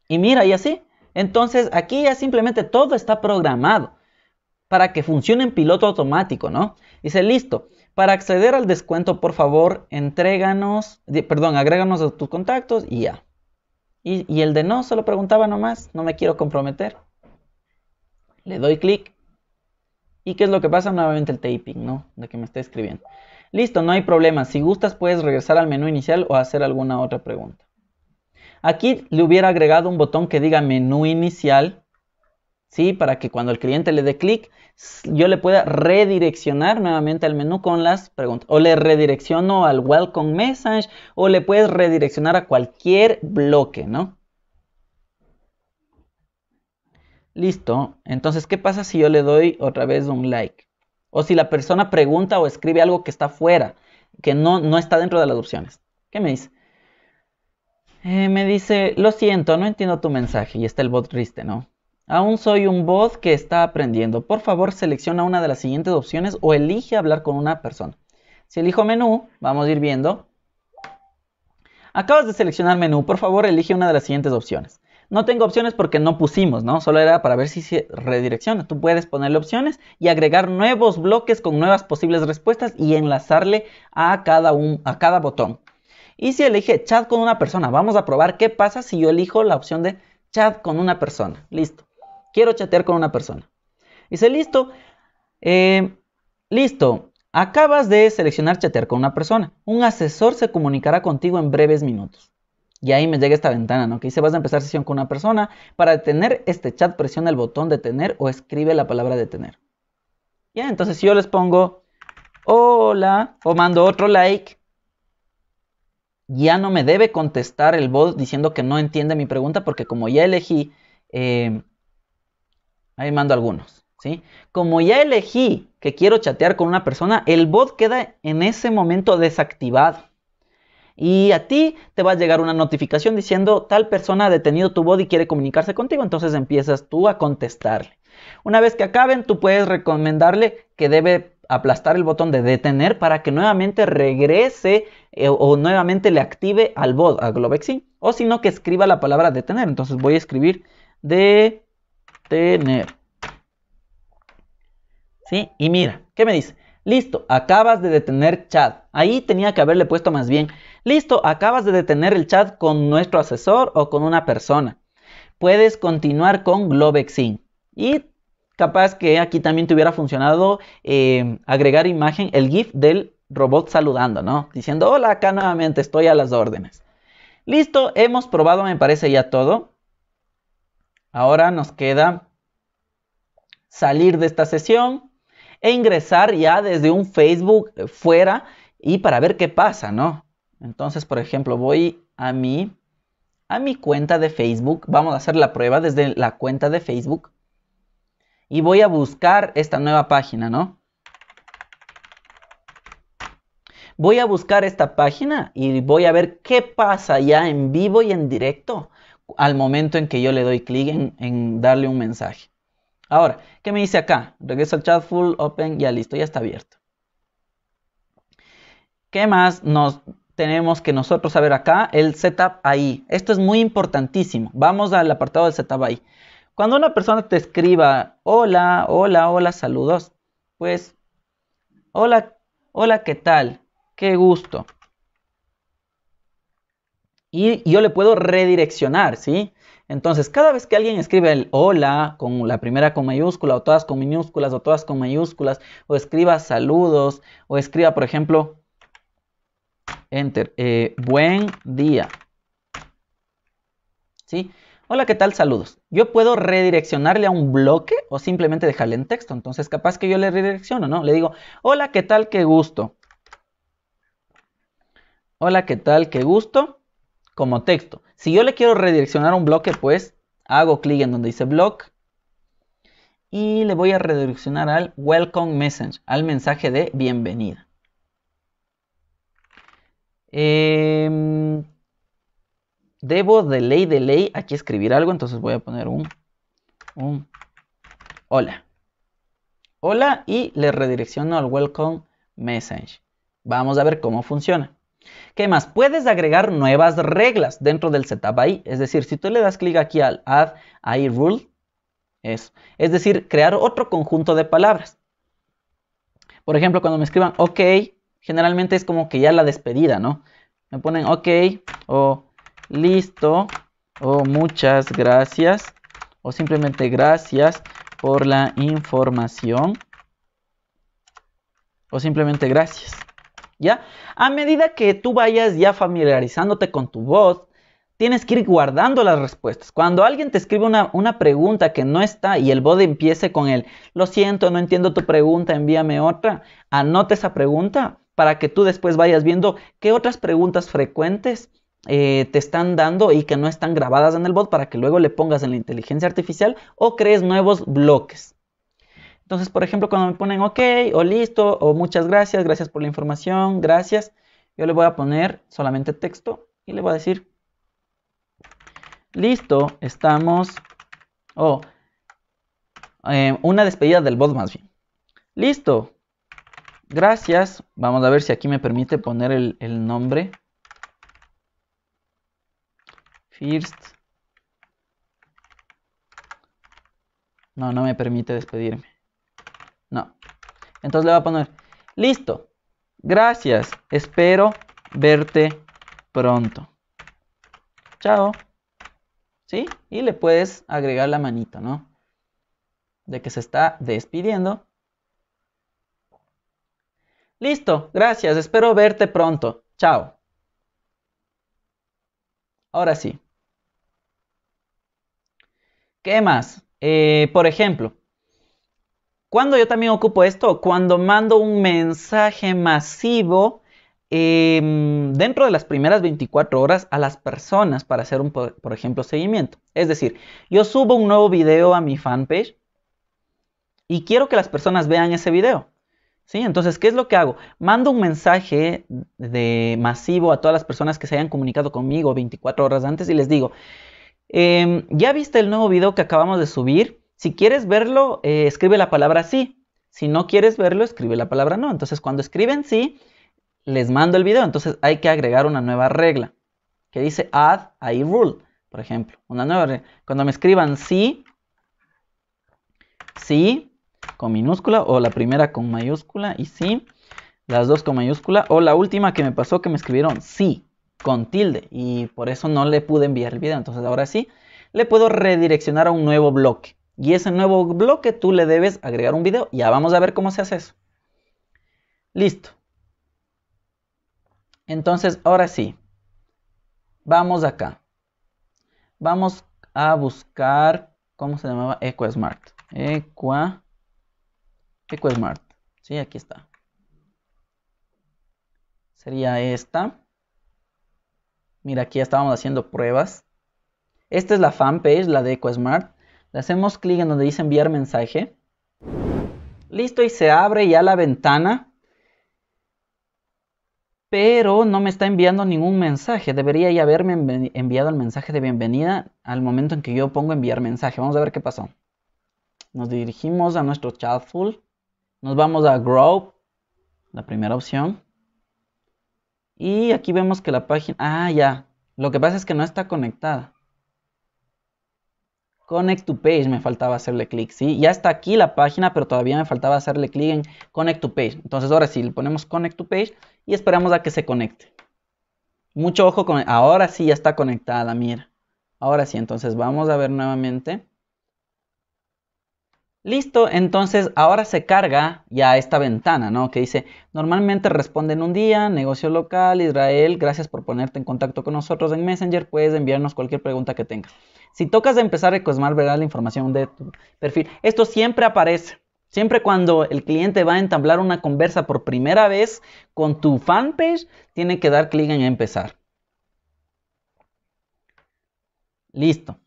Y mira, y así. Entonces, aquí ya simplemente todo está programado para que funcione en piloto automático, ¿no? Dice, listo. Para acceder al descuento, por favor, entréganos, perdón, agréganos a tus contactos y ya. Y, y el de no, se preguntaba nomás, no me quiero comprometer. Le doy clic ¿Y qué es lo que pasa? Nuevamente el taping, ¿no? De que me está escribiendo. Listo, no hay problema. Si gustas puedes regresar al menú inicial o hacer alguna otra pregunta. Aquí le hubiera agregado un botón que diga menú inicial, ¿sí? Para que cuando el cliente le dé clic, yo le pueda redireccionar nuevamente al menú con las preguntas. O le redirecciono al welcome message o le puedes redireccionar a cualquier bloque, ¿no? Listo. Entonces, ¿qué pasa si yo le doy otra vez un like? O si la persona pregunta o escribe algo que está fuera, que no, no está dentro de las opciones. ¿Qué me dice? Eh, me dice, lo siento, no entiendo tu mensaje. Y está el bot triste, ¿no? Aún soy un bot que está aprendiendo. Por favor, selecciona una de las siguientes opciones o elige hablar con una persona. Si elijo menú, vamos a ir viendo. Acabas de seleccionar menú, por favor elige una de las siguientes opciones. No tengo opciones porque no pusimos, ¿no? Solo era para ver si se redirecciona. Tú puedes ponerle opciones y agregar nuevos bloques con nuevas posibles respuestas y enlazarle a cada, un, a cada botón. Y si elige chat con una persona, vamos a probar qué pasa si yo elijo la opción de chat con una persona. Listo. Quiero chatear con una persona. Dice, listo. Eh, listo. Acabas de seleccionar chatear con una persona. Un asesor se comunicará contigo en breves minutos. Y ahí me llega esta ventana, ¿no? Que dice, vas a empezar sesión con una persona. Para detener este chat, presiona el botón detener o escribe la palabra detener. Ya, entonces si yo les pongo hola o mando otro like, ya no me debe contestar el bot diciendo que no entiende mi pregunta porque como ya elegí, em, ahí mando algunos, ¿sí? Como ya elegí que quiero chatear con una persona, el bot queda en ese momento desactivado. Y a ti te va a llegar una notificación diciendo tal persona ha detenido tu bot y quiere comunicarse contigo. Entonces empiezas tú a contestarle. Una vez que acaben, tú puedes recomendarle que debe aplastar el botón de detener para que nuevamente regrese eh, o nuevamente le active al bot, a Globexin. O si no, que escriba la palabra detener. Entonces voy a escribir detener. ¿Sí? Y mira, ¿qué me dice? Listo, acabas de detener chat. Ahí tenía que haberle puesto más bien Listo, acabas de detener el chat con nuestro asesor o con una persona. Puedes continuar con Globexin. Y capaz que aquí también te hubiera funcionado eh, agregar imagen, el GIF del robot saludando, ¿no? Diciendo, hola, acá nuevamente estoy a las órdenes. Listo, hemos probado, me parece ya todo. Ahora nos queda salir de esta sesión e ingresar ya desde un Facebook fuera y para ver qué pasa, ¿no? Entonces, por ejemplo, voy a mi, a mi cuenta de Facebook. Vamos a hacer la prueba desde la cuenta de Facebook. Y voy a buscar esta nueva página, ¿no? Voy a buscar esta página y voy a ver qué pasa ya en vivo y en directo al momento en que yo le doy clic en, en darle un mensaje. Ahora, ¿qué me dice acá? Regreso al chat full, open, ya listo, ya está abierto. ¿Qué más nos tenemos que nosotros saber acá el setup ahí. Esto es muy importantísimo. Vamos al apartado del setup ahí. Cuando una persona te escriba, hola, hola, hola, saludos, pues, hola, hola, ¿qué tal? Qué gusto. Y yo le puedo redireccionar, ¿sí? Entonces, cada vez que alguien escribe el hola con la primera con mayúscula o todas con minúsculas o todas con mayúsculas, o escriba saludos, o escriba, por ejemplo, Enter. Eh, buen día. ¿Sí? Hola, ¿qué tal? Saludos. Yo puedo redireccionarle a un bloque o simplemente dejarle en texto. Entonces, capaz que yo le redirecciono, ¿no? Le digo, hola, ¿qué tal? Qué gusto. Hola, ¿qué tal? Qué gusto. Como texto. Si yo le quiero redireccionar un bloque, pues hago clic en donde dice block. Y le voy a redireccionar al welcome message, al mensaje de bienvenida. Em, debo de ley de ley aquí escribir algo, entonces voy a poner un, hola. Hola y le redirecciono al welcome message. Vamos a ver cómo funciona. ¿Qué más? Puedes agregar nuevas reglas dentro del setup ahí. Es decir, si tú le das clic aquí al add I. rule, eso. Es decir, crear otro conjunto de palabras. Por ejemplo, cuando me escriban OK, generalmente es como que ya la despedida, ¿no? Me ponen ok o listo o muchas gracias o simplemente gracias por la información o simplemente gracias. ¿Ya? A medida que tú vayas ya familiarizándote con tu voz, tienes que ir guardando las respuestas. Cuando alguien te escribe una, una, pregunta que no está y el bot empiece con el, lo siento, no entiendo tu pregunta, envíame otra, anota esa pregunta para que tú después vayas viendo qué otras preguntas frecuentes eh, te están dando y que no están grabadas en el bot para que luego le pongas en la inteligencia artificial o crees nuevos bloques. Entonces, por ejemplo, cuando me ponen ok o listo o muchas gracias, gracias por la información, gracias, yo le voy a poner solamente texto y le voy a decir listo, estamos o eh, una despedida del bot más bien. Listo, Gracias. Vamos a ver si aquí me permite poner el, nombre. First. No, no me permite despedirme. No. Entonces le voy a poner, listo. Gracias. Espero verte pronto. Chao. ¿Sí? Y le puedes agregar la manita ¿no? De que se está despidiendo. Listo, gracias, espero verte pronto. Chao. Ahora sí. ¿Qué más? Eh, por ejemplo, cuando yo también ocupo esto, cuando mando un mensaje masivo em, dentro de las primeras 24 horas a las personas para hacer un, por ejemplo, seguimiento. Es decir, yo subo un nuevo video a mi fanpage y quiero que las personas vean ese video. Entonces, ¿qué es lo que hago? Mando un mensaje de masivo a todas las personas que se hayan comunicado conmigo 24 horas antes y les digo, em, ¿ya viste el nuevo video que acabamos de subir? Si quieres verlo, eh, escribe la palabra sí. Si no quieres verlo, escribe la palabra no. Entonces, cuando escriben sí, les mando el video. Entonces, hay que agregar una nueva regla que dice add a rule, por ejemplo. Una nueva regla. Cuando me escriban sí, sí, con minúscula o la primera con mayúscula y sí, las dos con mayúscula o la última que me pasó que me escribieron sí con tilde y por eso no le pude enviar el video. Entonces ahora sí, le puedo redireccionar a un nuevo bloque y ese nuevo bloque tú le debes agregar un video. Ya vamos a ver cómo se hace eso. Listo. Entonces ahora sí, vamos acá. Vamos a buscar, ¿cómo se llamaba? EquaSmart. Equa EcoSmart. Sí, aquí está. Sería esta. Mira, aquí ya estábamos haciendo pruebas. Esta es la fanpage, la de EcoSmart. Le hacemos clic en donde dice enviar mensaje. Listo, y se abre ya la ventana. Pero no me está enviando ningún mensaje. Debería ya haberme enviado el mensaje de bienvenida al momento en que yo pongo enviar mensaje. Vamos a ver qué pasó. Nos dirigimos a nuestro chat full. Nos vamos a Grow, la primera opción. Y aquí vemos que la página... Ah, ya. Lo que pasa es que no está conectada. Connect to Page, me faltaba hacerle clic, ¿sí? Ya está aquí la página, pero todavía me faltaba hacerle clic en Connect to Page. Entonces ahora sí, le ponemos Connect to Page y esperamos a que se conecte. Mucho ojo con... Ahora sí ya está conectada, mira. Ahora sí, entonces vamos a ver nuevamente. Listo, entonces ahora se carga ya esta ventana, ¿no? Que dice, normalmente responden un día, negocio local, Israel, gracias por ponerte en contacto con nosotros en Messenger, puedes enviarnos cualquier pregunta que tengas. Si tocas de empezar a cosmar verá la información de tu perfil. Esto siempre aparece. Siempre cuando el cliente va a entablar una conversa por primera vez con tu fanpage, tiene que dar clic en empezar. Listo.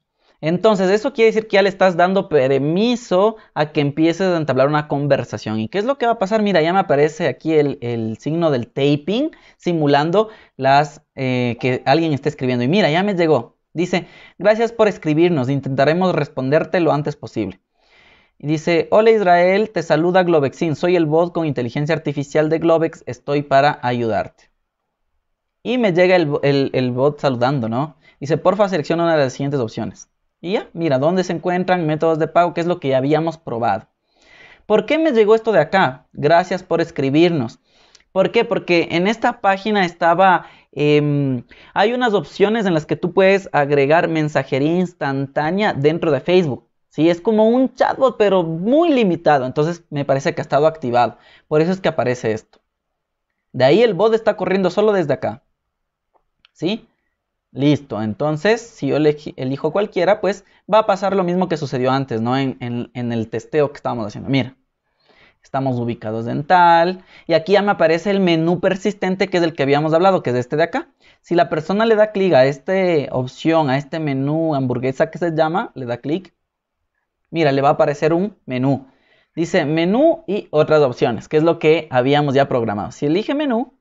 Entonces, eso quiere decir que ya le estás dando permiso a que empieces a entablar una conversación. ¿Y qué es lo que va a pasar? Mira, ya me aparece aquí el, signo del taping, simulando las eh, que alguien esté escribiendo. Y mira, ya me llegó. Dice, gracias por escribirnos, intentaremos responderte lo antes posible. Y dice, hola Israel, te saluda Globexin, soy el bot con inteligencia artificial de Globex, estoy para ayudarte. Y me llega el, el bot saludando, ¿no? Dice, porfa, selecciona una de las siguientes opciones. Y ya, mira, dónde se encuentran métodos de pago, que es lo que habíamos probado. ¿Por qué me llegó esto de acá? Gracias por escribirnos. ¿Por qué? Porque en esta página estaba, em, hay unas opciones en las que tú puedes agregar mensajería instantánea dentro de Facebook. Sí, es como un chatbot, pero muy limitado. Entonces me parece que ha estado activado. Por eso es que aparece esto. De ahí el bot está corriendo solo desde acá. ¿Sí? Listo, entonces si yo elijo cualquiera, pues va a pasar lo mismo que sucedió antes, ¿no? En, el testeo que estábamos haciendo. Mira, estamos ubicados en tal, y aquí ya me aparece el menú persistente que es el que habíamos hablado, que es este de acá. Si la persona le da clic a esta opción, a este menú hamburguesa que se llama, le da clic, mira, le va a aparecer un menú. Dice menú y otras opciones, que es lo que habíamos ya programado. Si elige menú,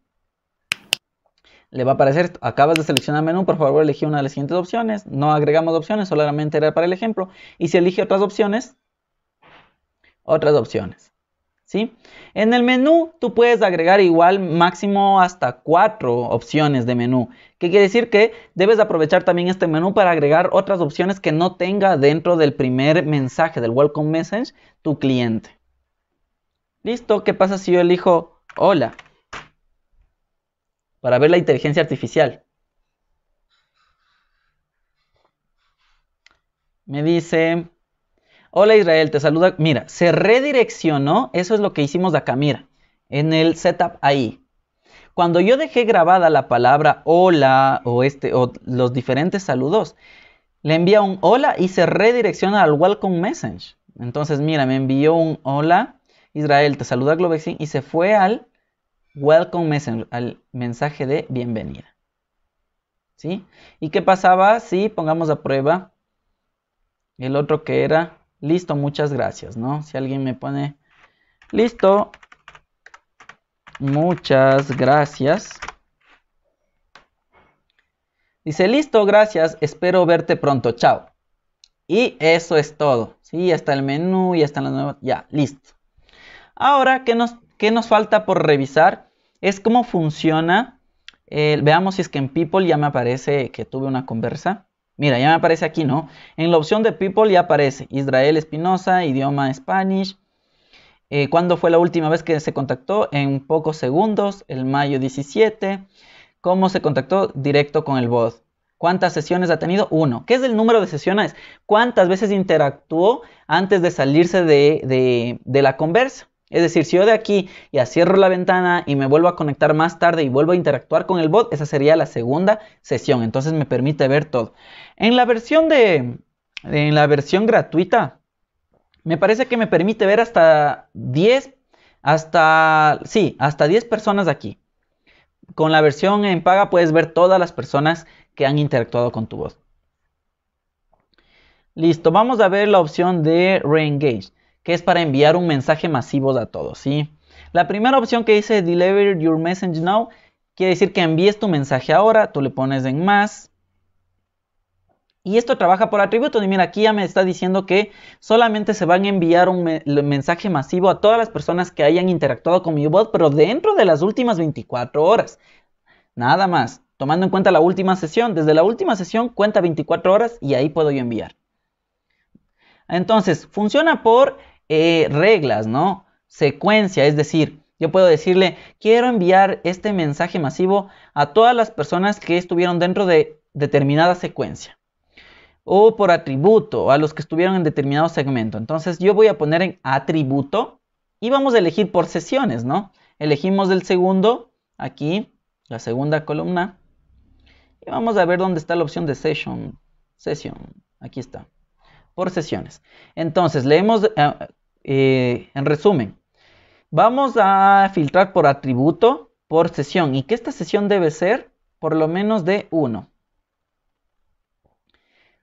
le va a aparecer, acabas de seleccionar menú, por favor elegí una de las siguientes opciones. No agregamos opciones, solamente era para el ejemplo. Y si elige otras opciones, otras opciones. ¿Sí? En el menú tú puedes agregar igual máximo hasta cuatro opciones de menú. ¿Qué quiere decir? Que debes aprovechar también este menú para agregar otras opciones que no tenga dentro del primer mensaje, del welcome message, tu cliente. Listo, ¿qué pasa si yo elijo hola? para ver la inteligencia artificial. Me dice, hola Israel, te saluda. Mira, se redireccionó, eso es lo que hicimos acá, mira, en el setup ahí. Cuando yo dejé grabada la palabra hola o, este, o los diferentes saludos, le envía un hola y se redirecciona al welcome message. Entonces, mira, me envió un hola, Israel, te saluda Globexin y se fue al welcome messenger, al mensaje de bienvenida. ¿Sí? ¿Y qué pasaba si pongamos a prueba el otro que era listo, muchas gracias, ¿no? Si alguien me pone listo, muchas gracias. Dice, listo, gracias, espero verte pronto, chao. Y eso es todo. Sí, ya está el menú, ya están las nuevas, ya, listo. Ahora, ¿qué nos ¿Qué nos falta por revisar? Es cómo funciona. Eh, veamos si es que en People ya me aparece que tuve una conversa. Mira, ya me aparece aquí, ¿no? En la opción de People ya aparece Israel Espinosa, idioma Spanish. Eh, ¿Cuándo fue la última vez que se contactó? En pocos segundos, el mayo 17. ¿Cómo se contactó? Directo con el bot. ¿Cuántas sesiones ha tenido? Uno. ¿Qué es el número de sesiones? ¿Cuántas veces interactuó antes de salirse de, de la conversa? Es decir, si yo de aquí ya cierro la ventana y me vuelvo a conectar más tarde y vuelvo a interactuar con el bot, esa sería la segunda sesión. Entonces me permite ver todo. En la versión en la versión gratuita me parece que me permite ver hasta 10 hasta sí, hasta 10 personas aquí. Con la versión en paga puedes ver todas las personas que han interactuado con tu voz. Listo, vamos a ver la opción de reengage que es para enviar un mensaje masivo a todos, ¿sí? La primera opción que dice Deliver Your Message Now quiere decir que envíes tu mensaje ahora, tú le pones en más. Y esto trabaja por atributo. Y mira, aquí ya me está diciendo que solamente se van a enviar un mensaje masivo a todas las personas que hayan interactuado con mi bot, pero dentro de las últimas 24 horas. Nada más. Tomando en cuenta la última sesión. Desde la última sesión cuenta 24 horas y ahí puedo yo enviar. Entonces, funciona por eh, reglas, ¿no? Secuencia, es decir, yo puedo decirle, quiero enviar este mensaje masivo a todas las personas que estuvieron dentro de determinada secuencia. O por atributo, a los que estuvieron en determinado segmento. Entonces yo voy a poner en atributo y vamos a elegir por sesiones, ¿no? Elegimos el segundo, aquí, la segunda columna. Y vamos a ver dónde está la opción de session. Session, aquí está por sesiones. Entonces, leemos eh, eh, en resumen. Vamos a filtrar por atributo, por sesión, y que esta sesión debe ser por lo menos de uno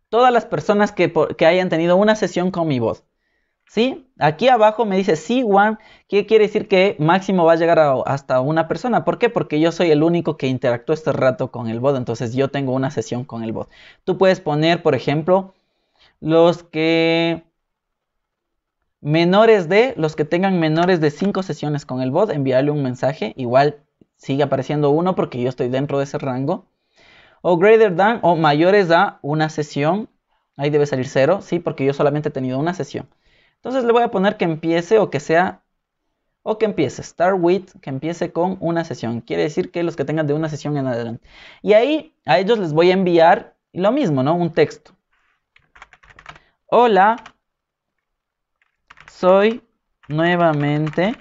Todas las personas que, hayan tenido una sesión con mi voz. ¿Sí? Aquí abajo me dice sí, one, que quiere decir que máximo va a llegar hasta una persona. ¿Por qué? Porque yo soy el único que interactuó este rato con el bot, entonces yo tengo una sesión con el bot. Tú puedes poner, por ejemplo, los que menores de, los que tengan menores de 5 sesiones con el bot, enviarle un mensaje, igual sigue apareciendo uno porque yo estoy dentro de ese rango. O greater than o mayores a una sesión, ahí debe salir cero, sí, porque yo solamente he tenido una sesión. Entonces le voy a poner que empiece o que sea, o que empiece, start with, que empiece con una sesión. Quiere decir que los que tengan de una sesión en adelante. Y ahí a ellos les voy a enviar lo mismo, ¿no? Un texto. Hola, soy nuevamente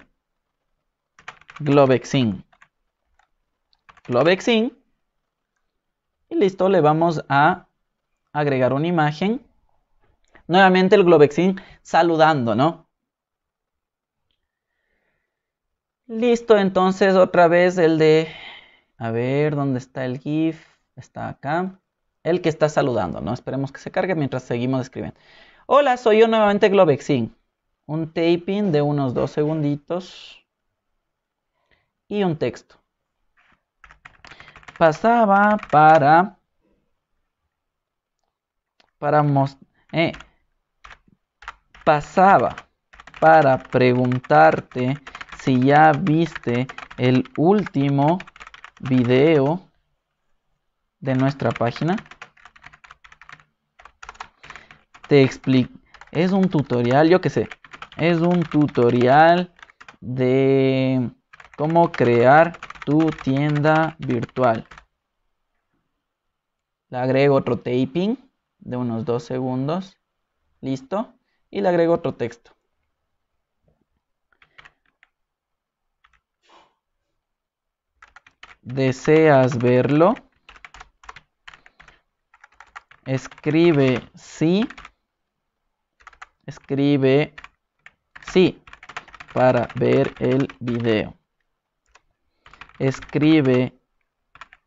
Globexin. Globexin. Y listo, le vamos a agregar una imagen. Nuevamente el Globexin saludando, ¿no? Listo, entonces otra vez el de... A ver, ¿dónde está el GIF? Está acá el que está saludando, ¿no? Esperemos que se cargue mientras seguimos escribiendo. Hola, soy yo nuevamente Globexin. Un taping de unos dos segunditos y un texto. Pasaba para para eh, pasaba para preguntarte si ya viste el último video de nuestra página te explico, Es un tutorial, yo qué sé. Es un tutorial de cómo crear tu tienda virtual. Le agrego otro taping de unos dos segundos. Listo. Y le agrego otro texto. ¿Deseas verlo? Escribe sí escribe sí para ver el video. Escribe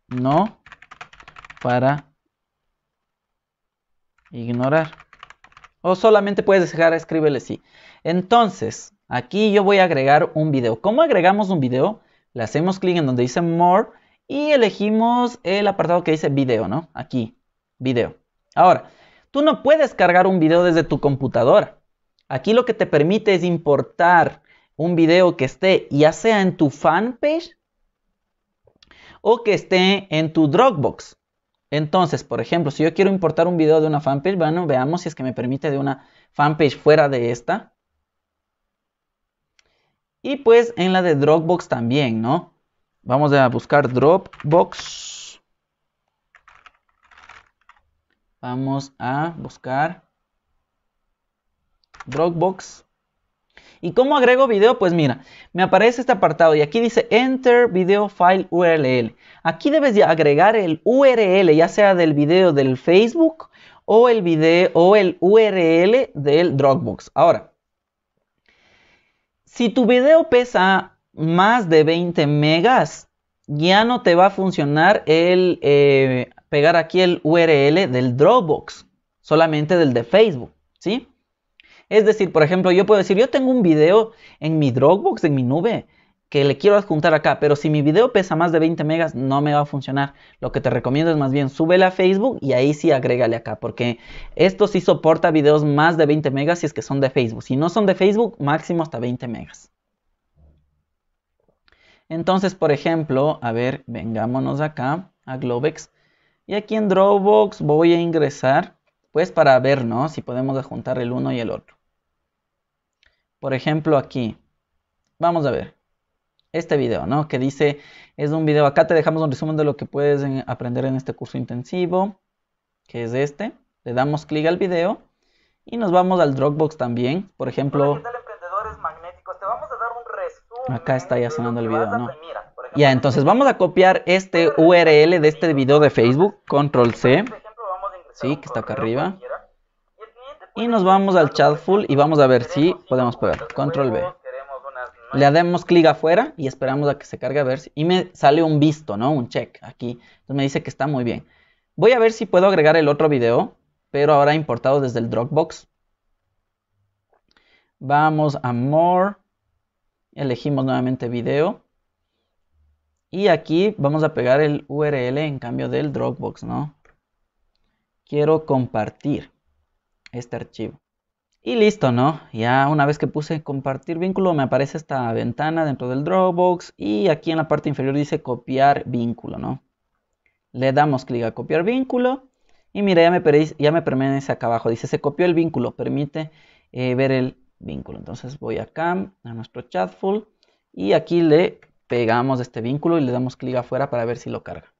no para ignorar. O solamente puedes dejar escríbele sí. Entonces, aquí yo voy a agregar un video. ¿Cómo agregamos un video? Le hacemos clic en donde dice More y elegimos el apartado que dice video, ¿no? Aquí, video. Ahora, Tú no puedes cargar un video desde tu computadora. Aquí lo que te permite es importar un video que esté ya sea en tu fanpage o que esté en tu Dropbox. Entonces, por ejemplo, si yo quiero importar un video de una fanpage, bueno, veamos si es que me permite de una fanpage fuera de esta. Y pues en la de Dropbox también, ¿no? Vamos a buscar Dropbox. Vamos a buscar Dropbox. ¿Y cómo agrego video? Pues mira, me aparece este apartado y aquí dice Enter Video File URL. Aquí debes agregar el URL, ya sea del video del Facebook o el video o el URL del Dropbox. Ahora, si tu video pesa más de 20 megas, ya no te va a funcionar el, eh, pegar aquí el URL del Dropbox, solamente del de Facebook, ¿sí? Es decir, por ejemplo, yo puedo decir, yo tengo un video en mi Dropbox, en mi nube, que le quiero adjuntar acá, pero si mi video pesa más de 20 megas no me va a funcionar. Lo que te recomiendo es más bien súbele a Facebook y ahí sí agrégale acá, porque esto sí soporta videos más de 20 megas si es que son de Facebook. Si no son de Facebook, máximo hasta 20 megas. Entonces, por ejemplo, a ver, vengámonos acá a Globex. Y aquí en Dropbox voy a ingresar, pues para ver, ¿no? Si podemos juntar el uno y el otro. Por ejemplo, aquí. Vamos a ver. Este video, ¿no? Que dice, es un video, acá te dejamos un resumen de lo que puedes eh, aprender en este curso intensivo, que es este. Le damos clic al video y nos vamos al Dropbox también. Por ejemplo... Acá está ya sonando el video, ¿no? Ya, entonces vamos a copiar este URL de este video de Facebook, control C, sí, que está acá arriba. Pues, y nos vamos al chat full y vamos a ver si podemos pegar. Control B. Le damos clic afuera y esperamos a que se cargue a ver si... Y me sale un visto, ¿no? Un check aquí. Entonces me dice que está muy bien. Voy a ver si puedo agregar el otro video, pero ahora importado desde el Dropbox. Vamos a More. Elegimos nuevamente video. Y aquí vamos a pegar el URL en cambio del Dropbox, ¿no? Quiero compartir este archivo. Y listo, ¿no? Ya una vez que puse compartir vínculo, me aparece esta ventana dentro del Dropbox y aquí en la parte inferior dice copiar vínculo, ¿no? Le damos clic a copiar vínculo y mira, ya me, ya me permanece acá abajo. Dice, se copió el vínculo, permite eh, ver el vínculo. Entonces voy acá a nuestro chat full y aquí le pegamos este vínculo y le damos clic afuera para ver si lo carga.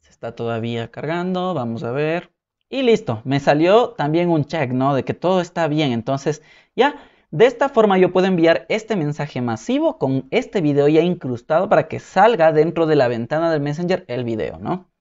Se está todavía cargando, vamos a ver. Y listo, me salió también un check, ¿no? De que todo está bien. Entonces, ya, de esta forma yo puedo enviar este mensaje masivo con este video ya incrustado para que salga dentro de la ventana del Messenger el video, ¿no?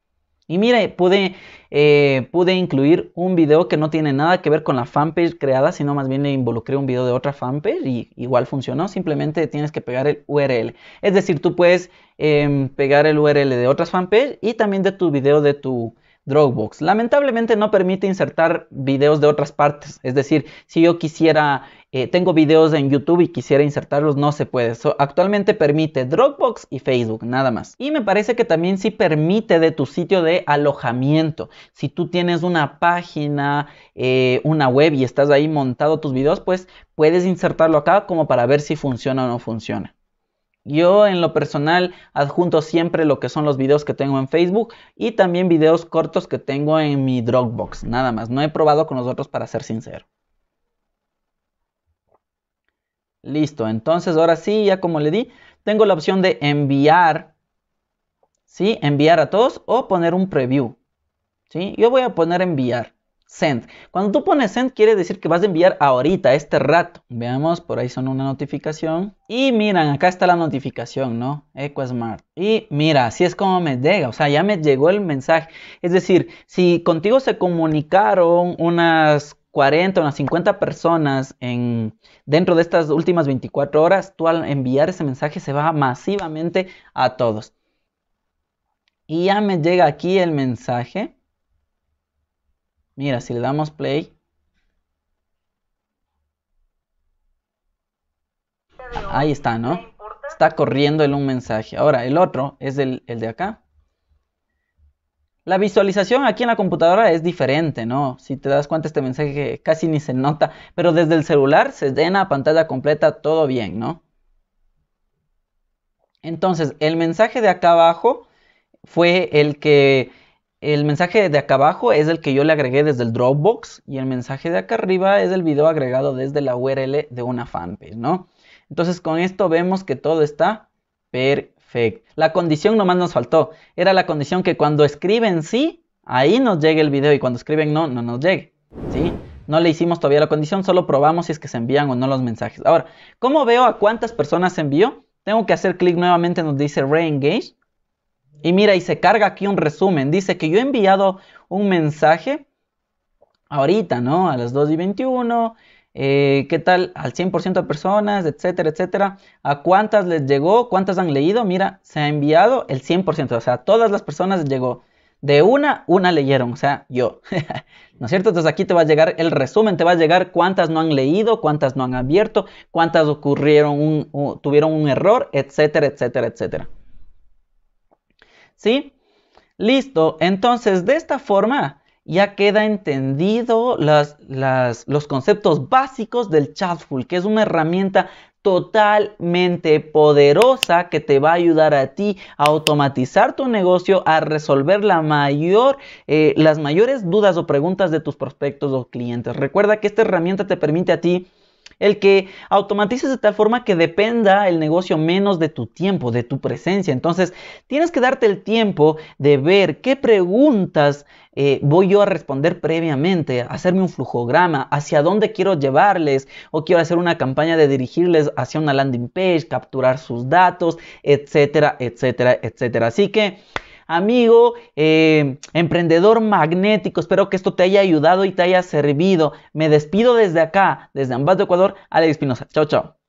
Y mire, pude, eh, pude incluir un video que no tiene nada que ver con la fanpage creada, sino más bien le involucré un video de otra fanpage y igual funcionó. Simplemente tienes que pegar el URL. Es decir, tú puedes em, pegar el URL de otras fanpage y también de tu video de tu Dropbox. Lamentablemente no permite insertar videos de otras partes. Es decir, si yo quisiera, eh, tengo videos en YouTube y quisiera insertarlos, no se puede. actualmente permite Dropbox y Facebook, nada más. Y me parece que también sí permite de tu sitio de alojamiento. Si tú tienes una página, eh, una web y estás ahí montado tus videos, pues puedes insertarlo acá como para ver si funciona o no funciona. Yo en lo personal adjunto siempre lo que son los videos que tengo en Facebook y también videos cortos que tengo en mi Dropbox, nada más. No he probado con nosotros otros para ser sincero. Listo, entonces ahora sí, ya como le di, tengo la opción de enviar, ¿sí? Enviar a todos o poner un preview, ¿sí? Yo voy a poner enviar send. Cuando tú pones send quiere decir que vas a enviar ahorita, este rato. Veamos, por ahí son una notificación. Y miran, acá está la notificación, ¿no? EcoSmart. Y mira, así es como me llega, o sea, ya me llegó el mensaje. Es decir, si contigo se comunicaron unas 40 o unas 50 personas dentro de estas últimas 24 horas, tú al enviar ese mensaje se va masivamente a todos. Y ya me llega aquí el mensaje. Mira, si le damos play. Ahí está, ¿no? Está corriendo en un mensaje. Ahora, el otro es el, de acá. La visualización aquí en la computadora es diferente, ¿no? Si te das cuenta, este mensaje casi ni se nota, pero desde el celular se llena a pantalla completa, todo bien, ¿no? Entonces, el mensaje de acá abajo fue el que el mensaje de acá abajo es el que yo le agregué desde el Dropbox y el mensaje de acá arriba es el video agregado desde la URL de una fanpage, ¿no? Entonces con esto vemos que todo está perfecto. La condición nomás nos faltó. Era la condición que cuando escriben sí, ahí nos llegue el video y cuando escriben no, no nos llegue, ¿sí? No le hicimos todavía la condición, solo probamos si es que se envían o no los mensajes. Ahora, ¿cómo veo a cuántas personas se envió? Tengo que hacer clic nuevamente, nos dice reengage y mira, y se carga aquí un resumen. Dice que yo he enviado un mensaje ahorita, ¿no? A las 2 y 21. Eh, ¿Qué tal? Al 100% de personas, etcétera, etcétera. ¿A cuántas les llegó? ¿Cuántas han leído? Mira, se ha enviado el 100%. O sea, a todas las personas llegó. De una, una leyeron, o sea, yo. ¿No es cierto? Entonces aquí te va a llegar el resumen, te va a llegar cuántas no han leído, cuántas no han abierto, cuántas ocurrieron, un, tuvieron un error, etcétera, etcétera, etcétera. ¿sí? Listo, entonces de esta forma ya queda entendido los conceptos básicos del Chatful, que es una herramienta totalmente poderosa que te va a ayudar a ti a automatizar tu negocio, a resolver la mayor, eh, las mayores dudas o preguntas de tus prospectos o clientes. Recuerda que esta herramienta te permite a ti el que automatices de tal forma que dependa el negocio menos de tu tiempo, de tu presencia. Entonces, tienes que darte el tiempo de ver qué preguntas eh, voy yo a responder previamente, hacerme un flujograma, hacia dónde quiero llevarles o quiero hacer una campaña de dirigirles hacia una landing page, capturar sus datos, etcétera, etcétera, etcétera. Así que amigo em, emprendedor magnético. Espero que esto te haya ayudado y te haya servido. Me despido desde acá, desde Ambato, Ecuador, Alex Espinosa. Chao, chao.